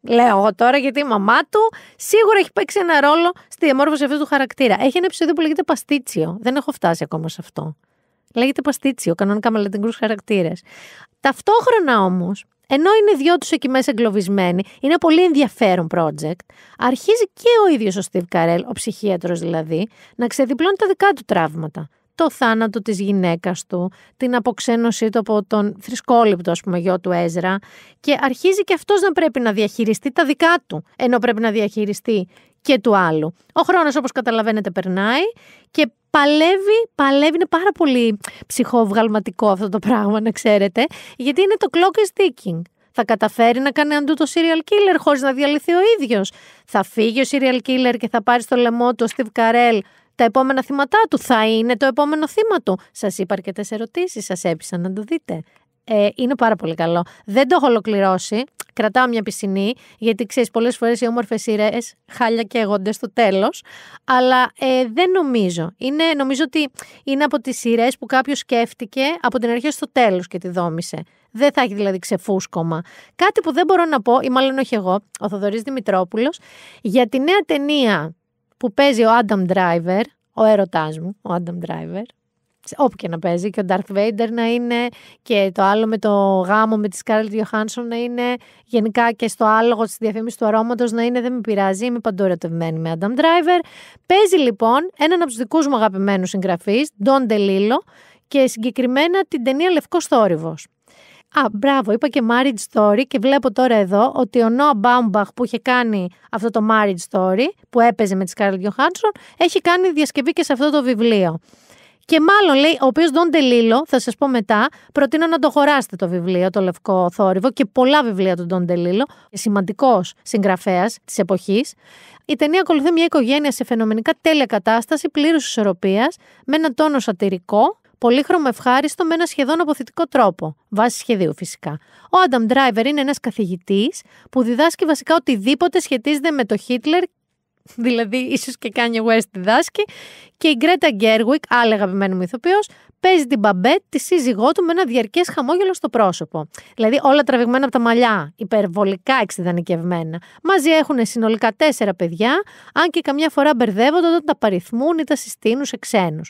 Λέω εγώ τώρα γιατί η μαμά του σίγουρα έχει παίξει ένα ρόλο στη διαμόρφωση αυτού του χαρακτήρα. Έχει ένα επεισόδιο που λέγεται Παστίτσιο. Δεν έχω φτάσει ακόμα σε αυτό. Λέγεται παστίτσιο, κανονικά με λατινικού χαρακτήρες. Ταυτόχρονα όμως, ενώ είναι δυο τους εκεί μέσα εγκλωβισμένοι, είναι πολύ ενδιαφέρον project. Αρχίζει και ο ίδιος ο Στίβ Καρέλ, ο ψυχίατρος δηλαδή, να ξεδιπλώνει τα δικά του τραύματα. Το θάνατο της γυναίκας του, την αποξένωσή του από τον θρησκόληπτο, ας πούμε, γιο του Έζρα. Και αρχίζει και αυτός να πρέπει να διαχειριστεί τα δικά του, ενώ πρέπει να διαχειριστεί και του άλλου. Ο χρόνος, όπως καταλαβαίνετε, περνάει και παλεύει, παλεύει, είναι πάρα πολύ ψυχοβγαλματικό αυτό το πράγμα να ξέρετε, γιατί είναι το clock is ticking. Θα καταφέρει να κάνει αντού το serial killer χωρίς να διαλυθεί ο ίδιος. Θα φύγει ο serial killer και θα πάρει στο λαιμό του ο Steve Carell τα επόμενα θύματά του θα είναι το επόμενο θύμα του. Σας είπα αρκετές ερωτήσεις, σας έπεισα να το δείτε. Ε, είναι πάρα πολύ καλό. Δεν το έχω ολοκληρώσει. Κρατάω μια πισινή, γιατί ξέρεις, πολλές φορές οι όμορφες σειρές χάλια και έγονται στο τέλος. Αλλά ε, δεν νομίζω. Είναι, νομίζω ότι είναι από τις σειρές που κάποιος σκέφτηκε από την αρχή στο τέλος και τη δόμησε. Δεν θα έχει δηλαδή ξεφούσκωμα. Κάτι που δεν μπορώ να πω, ή μάλλον όχι εγώ, ο Θοδωρής Δημητρόπουλος, για τη νέα ταινία που παίζει ο Adam Driver, ο έρωτάς μου, ο Adam Driver, όπου και να παίζει και ο Darth Vader να είναι και το άλλο με το γάμο με τη Scarlett Johansson να είναι γενικά και στο άλογο της διαφήμισης του αρώματος να είναι δεν με πειράζει, είμαι παντού ερωτευμένη με Adam Driver. Παίζει λοιπόν έναν από τους δικούς μου αγαπημένους συγγραφείς, Don DeLillo και συγκεκριμένα την ταινία Λευκός Θόρυβος. Α, μπράβο, είπα και Marriage Story και βλέπω τώρα εδώ ότι ο Νόα Μπάουμπαχ που είχε κάνει αυτό το Marriage Story που έπαιζε με τη Scarlett Johansson έχει κάνει διασκευή και σε αυτό το βιβλίο. Και μάλλον λέει, ο οποίος Ντόν Τελίλο, θα σας πω μετά, προτείνω να το χωράσετε το βιβλίο, το Λευκό Θόρυβο και πολλά βιβλία του Ντόν Τελίλο, σημαντικός συγγραφέας της εποχής. Η ταινία ακολουθεί μια οικογένεια σε φαινομενικά τέλεια κατάσταση πλήρους ισορροπίας, με ένα τόνο σατυρικό, πολύχρωμο ευχάριστο με ένα σχεδόν αποθητικό τρόπο, βάσει σχεδίου φυσικά. Ο Άνταμ Ντράιβερ είναι ένας καθηγητής που διδάσκει βασικά οτιδήποτε σχετίζεται με το Χίτλερ δηλαδή ίσως και κάνει West διδάσκει. Και η Γκρέτα Γκέρουικ, άλλη αγαπημένη μου ηθοποιός, παίζει την μπαμπέτ, της σύζυγό του, με ένα διαρκές χαμόγελο στο πρόσωπο. Δηλαδή όλα τραβηγμένα από τα μαλλιά, υπερβολικά εξειδανικευμένα. Μαζί έχουν συνολικά τέσσερα παιδιά, αν και καμιά φορά μπερδεύονται όταν τα παριθμούν ή τα συστήνουν σε ξένους.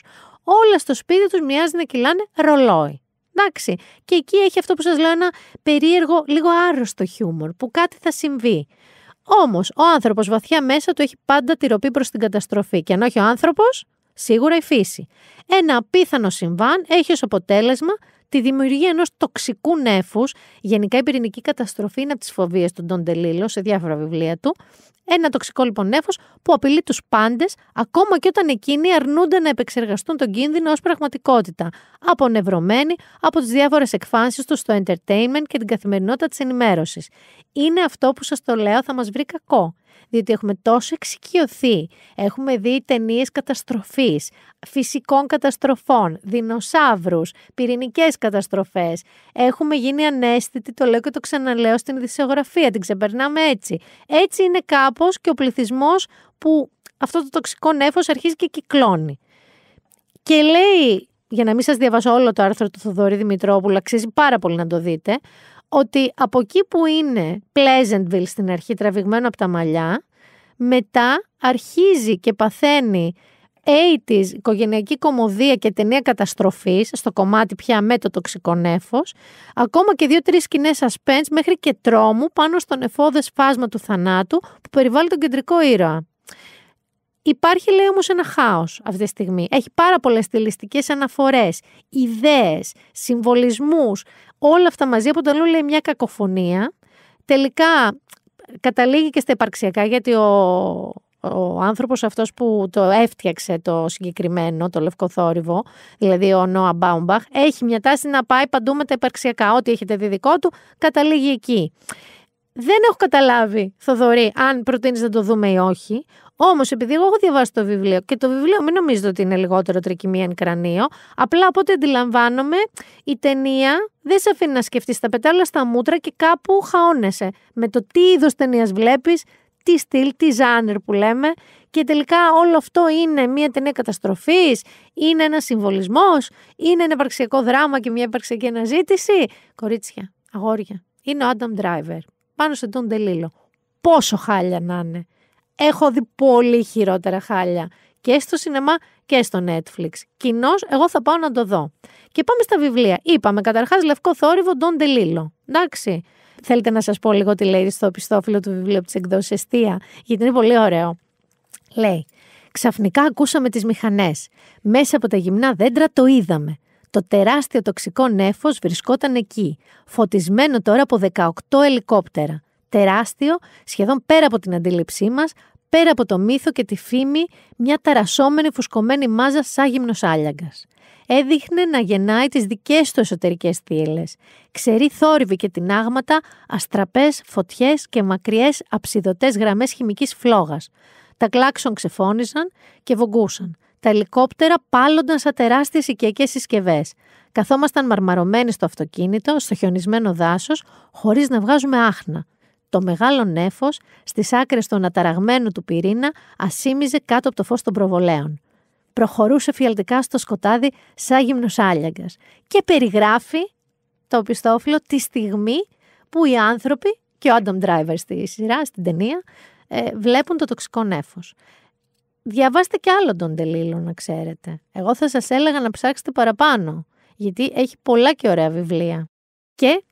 Όλα στο σπίτι τους μοιάζει να κυλάνε ρολόι. Εντάξει. Και εκεί έχει αυτό που σας λέω ένα περίεργο, λίγο άρρωστο χιούμορ, που κάτι θα συμβεί. Όμως, ο άνθρωπος βαθιά μέσα του έχει πάντα τη ροπή προς την καταστροφή. Και αν όχι ο άνθρωπος, σίγουρα η φύση. Ένα απίθανο συμβάν έχεις ω αποτέλεσμα τη δημιουργία ενός τοξικού νεφους. Γενικά, η πυρηνική καταστροφή είναι από τις φοβίες του Ντον Τελίλο σε διάφορα βιβλία του. Ένα τοξικό λοιπόν νεφος που απειλεί τους πάντες, ακόμα και όταν εκείνοι αρνούνται να επεξεργαστούν τον κίνδυνο ως πραγματικότητα. Απονευρωμένοι από τις διάφορες εκφάνσεις τους στο entertainment και την καθημερινότητα της ενημέρωσης. Είναι αυτό που σας το λέω, θα μας βρει κακό διότι έχουμε τόσο εξοικειωθεί. Έχουμε δει ταινίες καταστροφής, φυσικών καταστροφών, δεινοσαύρους, πυρηνικές καταστροφές. Έχουμε γίνει ανέστητοι, το λέω και το ξαναλέω στην ειδησιογραφία, την ξεπερνάμε έτσι. Έτσι είναι κάπως και ο πληθυσμός που αυτό το τοξικό νέφος αρχίζει και κυκλώνει. Και λέει, για να μην σας διαβάσω όλο το άρθρο του Θοδωρή Δημητρόπουλου, αξίζει πάρα πολύ να το δείτε, ότι από εκεί που είναι Pleasantville στην αρχή τραβηγμένο από τα μαλλιά, μετά αρχίζει και παθαίνει 80's οικογενειακή κομμωδία και ταινία καταστροφής στο κομμάτι πια με το τοξικό νέφος, ακόμα και δύο-τρεις σκηνές suspense μέχρι και τρόμου πάνω στον εφόδες φάσμα του θανάτου που περιβάλλει τον κεντρικό ήρωα. Υπάρχει λέει όμως ένα χάος αυτή τη στιγμή. Έχει πάρα πολλές στιλιστικές αναφορές, ιδέες, συμβολισμούς, όλα αυτά μαζί αποτελούν λέει μια κακοφωνία. Τελικά καταλήγει και στα υπαρξιακά γιατί ο, ο άνθρωπος αυτός που το έφτιαξε το συγκεκριμένο, το λευκό θόρυβο, δηλαδή ο Νόα Μπάουμπαχ, έχει μια τάση να πάει παντού με τα υπαρξιακά. Ό,τι έχετε δει δικό του καταλήγει εκεί δεν έχω καταλάβει, Θοδωρή, αν προτείνεις να το δούμε ή όχι. Όμως, επειδή εγώ έχω διαβάσει το βιβλίο και το βιβλίο μην νομίζετε ότι είναι λιγότερο τρικυμία κρανίο, απλά από ό,τι αντιλαμβάνομαι, η ταινία δεν σε αφήνει να σκεφτείς. Τα πετάλα στα μούτρα και κάπου χαώνεσαι με το τι είδος ταινίας βλέπεις, τι στυλ, τι ζάνερ που λέμε. Και τελικά όλο αυτό είναι μια ταινία καταστροφής, είναι ένας συμβολισμός, είναι ένα υπαρξιακό δράμα και μια υπαρξιακή αναζήτηση. Κορίτσια, αγόρια. Είναι ο Adam Driver πάνω σε Τον Τελίλο. Πόσο χάλια να είναι. Έχω δει πολύ χειρότερα χάλια και στο σινεμά και στο Netflix. Κοινώς, εγώ θα πάω να το δω. Και πάμε στα βιβλία. Είπαμε καταρχάς Λευκό Θόρυβο, τον Τελίλο. Εντάξει. Θέλετε να σας πω λίγο τι λέει στο πιστόφυλλο του βιβλίου από τις Εστία, γιατί είναι πολύ ωραίο. Λέει, ξαφνικά ακούσαμε τις μηχανές. Μέσα από τα γυμνά δέντρα το είδαμε. Το τεράστιο τοξικό νέφος βρισκόταν εκεί, φωτισμένο τώρα από 18 ελικόπτερα. Τεράστιο, σχεδόν πέρα από την αντίληψή μας, πέρα από το μύθο και τη φήμη, μια ταρασόμενη φουσκωμένη μάζα σαν γυμνος Έδειχνε να γεννάει τις δικές του εσωτερικές θύελες. Ξερή θόρυβη και άγματα, αστραπές, φωτιές και μακριές αψιδωτές γραμμές χημικής φλόγας. Τα κλάξον ξεφώνησαν και βογκούσαν τα ελικόπτερα πάλλονταν σαν τεράστιε οικιακές συσκευές. Καθόμασταν μαρμαρωμένοι στο αυτοκίνητο, στο χιονισμένο δάσος, χωρίς να βγάζουμε άχνα. Το μεγάλο νέφο, στις άκρες των αναταραγμένου του πυρήνα, ασήμιζε κάτω από το φως των προβολέων. Προχωρούσε φιαλτικά στο σκοτάδι σαν γυμνο άλιαγκας και περιγράφει το πιστόφυλλο τη στιγμή που οι άνθρωποι και ο Άνταμ Ντράιβερ στη σειρά, στην ταινία, ε, βλέπουν το τοξικό νέφος διαβάστε κι άλλο τον τελίλο να ξέρετε. Εγώ θα σας έλεγα να ψάξετε παραπάνω, γιατί έχει πολλά και ωραία βιβλία. Και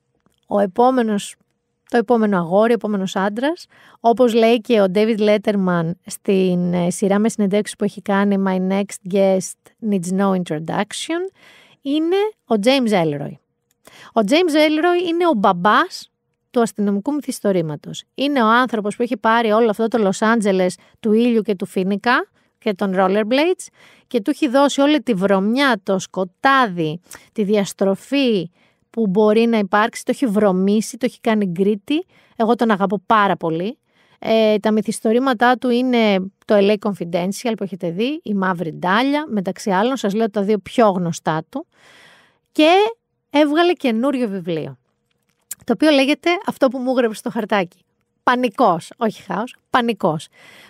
ο επόμενος, το επόμενο αγόρι, ο επόμενος άντρας, όπως λέει και ο David Letterman στην ε, σειρά με συνεντεύξεις που έχει κάνει «My next guest needs no introduction», είναι ο James Ellroy. Ο James Ellroy είναι ο μπαμπάς του αστυνομικού μυθιστορήματος. Είναι ο άνθρωπος που έχει πάρει όλο αυτό το Los Angeles του ήλιου και του φίνικα και των rollerblades και του έχει δώσει όλη τη βρωμιά, το σκοτάδι, τη διαστροφή που μπορεί να υπάρξει. Το έχει βρωμίσει, το έχει κάνει γκρίτη. Εγώ τον αγαπώ πάρα πολύ. Ε, τα μυθιστορήματά του είναι το LA Confidential που έχετε δει, η Μαύρη Ντάλια, μεταξύ άλλων σας λέω τα δύο πιο γνωστά του. Και έβγαλε καινούριο βιβλίο το οποίο λέγεται αυτό που μου έγραψε στο χαρτάκι. Πανικός, όχι χάος, πανικός.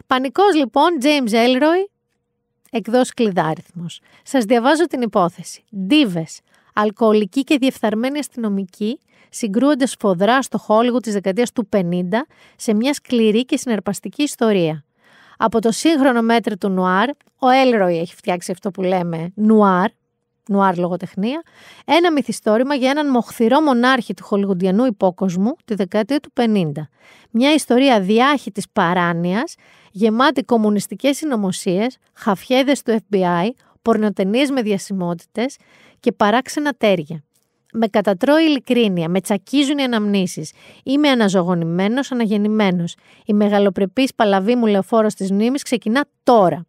Πανικό λοιπόν, James Elroy, εκδός κλειδάριθμος. Σας διαβάζω την υπόθεση. Ντίβες, αλκοολική και διεφθαρμένοι αστυνομικοί συγκρούονται σφοδρά στο Χόλιγου της δεκαετίας του 50 σε μια σκληρή και συναρπαστική ιστορία. Από το σύγχρονο μέτρο του νουάρ, ο Έλροι έχει φτιάξει αυτό που λέμε νουάρ, νουάρ λογοτεχνία, ένα μυθιστόρημα για έναν μοχθηρό μονάρχη του χολιγουντιανού υπόκοσμου τη δεκαετία του 50. Μια ιστορία διάχυτης παράνοιας, γεμάτη κομμουνιστικές συνωμοσίες, χαφιέδες του FBI, πορνοτενίες με διασημότητες και παράξενα τέρια. Με κατατρώει ειλικρίνεια, με τσακίζουν οι αναμνήσεις. Είμαι αναζωογονημένος, αναγεννημένος. Η μεγαλοπρεπής παλαβή μου λεωφόρος της μνήμης ξεκινά τώρα.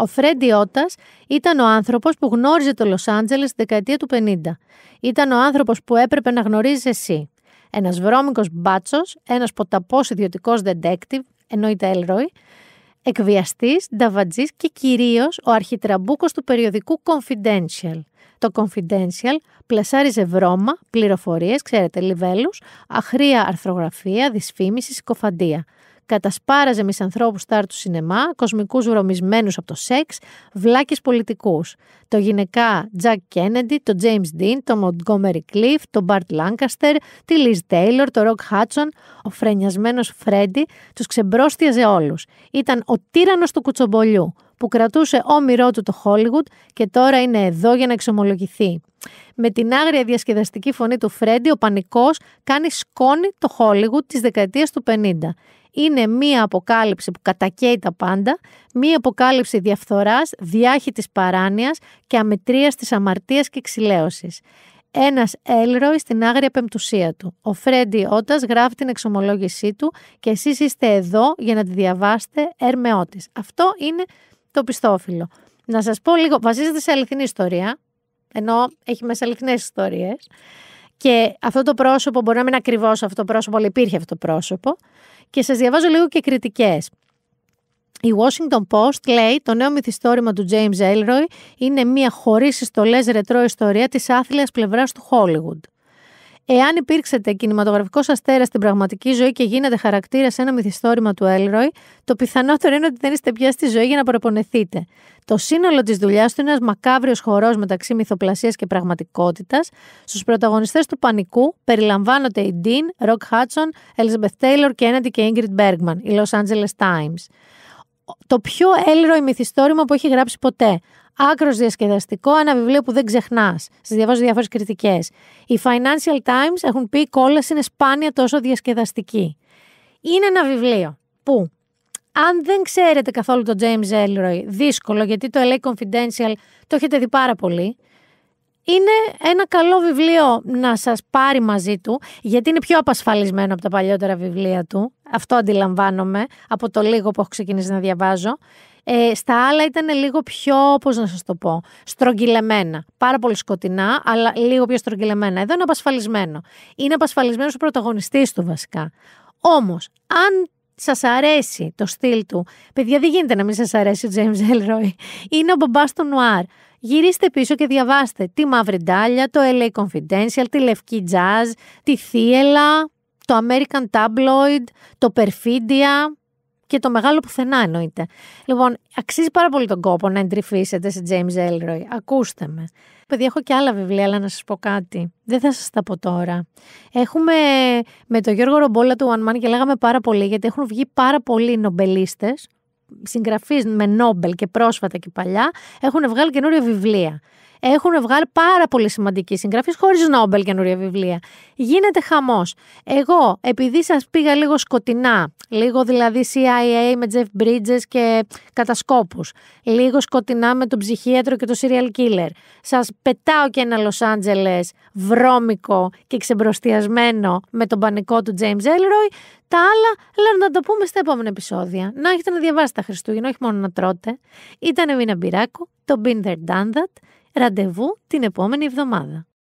Ο Φρέντι Ότας ήταν ο άνθρωπος που γνώριζε το Λος Άντζελες στη δεκαετία του 50. Ήταν ο άνθρωπος που έπρεπε να γνωρίζεις εσύ. Ένας βρώμικος μπάτσος, ένας ποταπός ιδιωτικός detective, εννοείται Έλροϊ, εκβιαστής, νταβατζής και κυρίως ο αρχιτραμπούκος του περιοδικού Confidential. Το Confidential πλασάριζε βρώμα, πληροφορίες, ξέρετε, λιβέλους, αχρία αρθρογραφία, δυσφήμιση, συκοφαντία κατασπάραζε μισανθρώπους στάρ του σινεμά, κοσμικούς βρωμισμένους από το σεξ, βλάκες πολιτικούς. Το γυναικά Τζακ Κέννεντι, το James Dean, το Μοντγκόμερι Κλειφ, το Μπαρτ Λάνκαστερ, τη Λιζ Τέιλορ, το Ροκ Χάτσον, ο φρενιασμένος Φρέντι, τους ξεμπρόστιαζε όλους. Ήταν ο τύρανος του κουτσομπολιού, που κρατούσε όμοιρό του το Hollywood και τώρα είναι εδώ για να εξομολογηθεί. Με την άγρια διασκεδαστική φωνή του Φρέντι, ο πανικός κάνει σκόνη το Hollywood της δεκαετίας του 50. Είναι μία αποκάλυψη που κατακαίει τα πάντα, μία αποκάλυψη διαφθοράς, διάχυτης παράνοιας και αμετρίας της αμαρτίας και ξυλαίωσης. Ένας Έλροι στην άγρια πεμπτουσία του. Ο Φρέντι Ότας γράφει την εξομολόγησή του και εσείς είστε εδώ για να τη διαβάσετε ερμεώτης. Αυτό είναι το πιστόφυλλο. Να σας πω λίγο, βασίζεται σε αληθινή ιστορία, ενώ έχει μέσα αληθινές ιστορίες. Και αυτό το πρόσωπο, μπορεί να μην είναι ακριβώς αυτό το πρόσωπο, αλλά υπήρχε αυτό το πρόσωπο. Και σας διαβάζω λίγο και κριτικές. Η Washington Post λέει το νέο μυθιστόρημα του James Ellroy είναι μια χωρίς συστολές ρετρό ιστορία της άθλιας πλευράς του Hollywood. Εάν υπήρξετε κινηματογραφικός αστέρας στην πραγματική ζωή και γίνετε χαρακτήρα σε ένα μυθιστόρημα του Έλροι, το πιθανότερο είναι ότι δεν είστε πια στη ζωή για να προπονεθείτε. Το σύνολο της δουλειάς του είναι ένας μακάβριος χορός μεταξύ μυθοπλασίας και πραγματικότητας. Στους πρωταγωνιστές του πανικού περιλαμβάνονται η Dean, Rock Hudson, Elizabeth Taylor και έναντι και Ingrid Bergman, η Los Angeles Times το πιο έλερο μυθιστόρημα που έχει γράψει ποτέ. Άκρος διασκεδαστικό, ένα βιβλίο που δεν ξεχνάς. Σας διαβάζω διάφορες κριτικές. Οι Financial Times έχουν πει η είναι σπάνια τόσο διασκεδαστική. Είναι ένα βιβλίο που, αν δεν ξέρετε καθόλου τον James Ellroy, δύσκολο γιατί το LA Confidential το έχετε δει πάρα πολύ είναι ένα καλό βιβλίο να σας πάρει μαζί του, γιατί είναι πιο απασφαλισμένο από τα παλιότερα βιβλία του. Αυτό αντιλαμβάνομαι από το λίγο που έχω ξεκινήσει να διαβάζω. Ε, στα άλλα ήταν λίγο πιο, πώς να σας το πω, στρογγυλεμένα. Πάρα πολύ σκοτεινά, αλλά λίγο πιο στρογγυλεμένα. Εδώ είναι απασφαλισμένο. Είναι απασφαλισμένος ο πρωταγωνιστής του βασικά. Όμως, αν σας αρέσει το στυλ του. Παιδιά, δεν γίνεται να μην σας αρέσει ο James Ελρόι. Είναι ο μπαμπάς του Νουάρ. Γυρίστε πίσω και διαβάστε τη Μαύρη Ντάλια, το LA Confidential, τη Λευκή Jazz, τη Θίελα, το American Tabloid, το Perfidia και το μεγάλο πουθενά εννοείται. Λοιπόν, αξίζει πάρα πολύ τον κόπο να εντρυφήσετε σε James Ellroy. Ακούστε με. Παιδιά, έχω και άλλα βιβλία, αλλά να σας πω κάτι. Δεν θα σας τα πω τώρα. Έχουμε με τον Γιώργο Ρομπόλα του One Man και λέγαμε πάρα πολύ, γιατί έχουν βγει πάρα πολλοί νομπελίστες συγγραφείς με Νόμπελ και πρόσφατα και παλιά έχουν βγάλει καινούρια βιβλία έχουν βγάλει πάρα πολύ σημαντικοί συγγραφεί, χωρίς Νόμπελ καινούρια βιβλία. Γίνεται χαμός. Εγώ, επειδή σας πήγα λίγο σκοτεινά, λίγο δηλαδή CIA με Jeff Bridges και κατασκόπους, λίγο σκοτεινά με τον ψυχίατρο και το serial killer, σας πετάω και ένα Λο Άντζελε βρώμικο και ξεμπροστιασμένο με τον πανικό του James Ellroy. Τα άλλα λέω να τα πούμε στα επόμενα επεισόδια. Να έχετε να διαβάσετε τα Χριστούγεννα, όχι μόνο να τρώτε. Ήταν Εμίνα Μπυράκου, το Been There Ραντεβού την επόμενη εβδομάδα.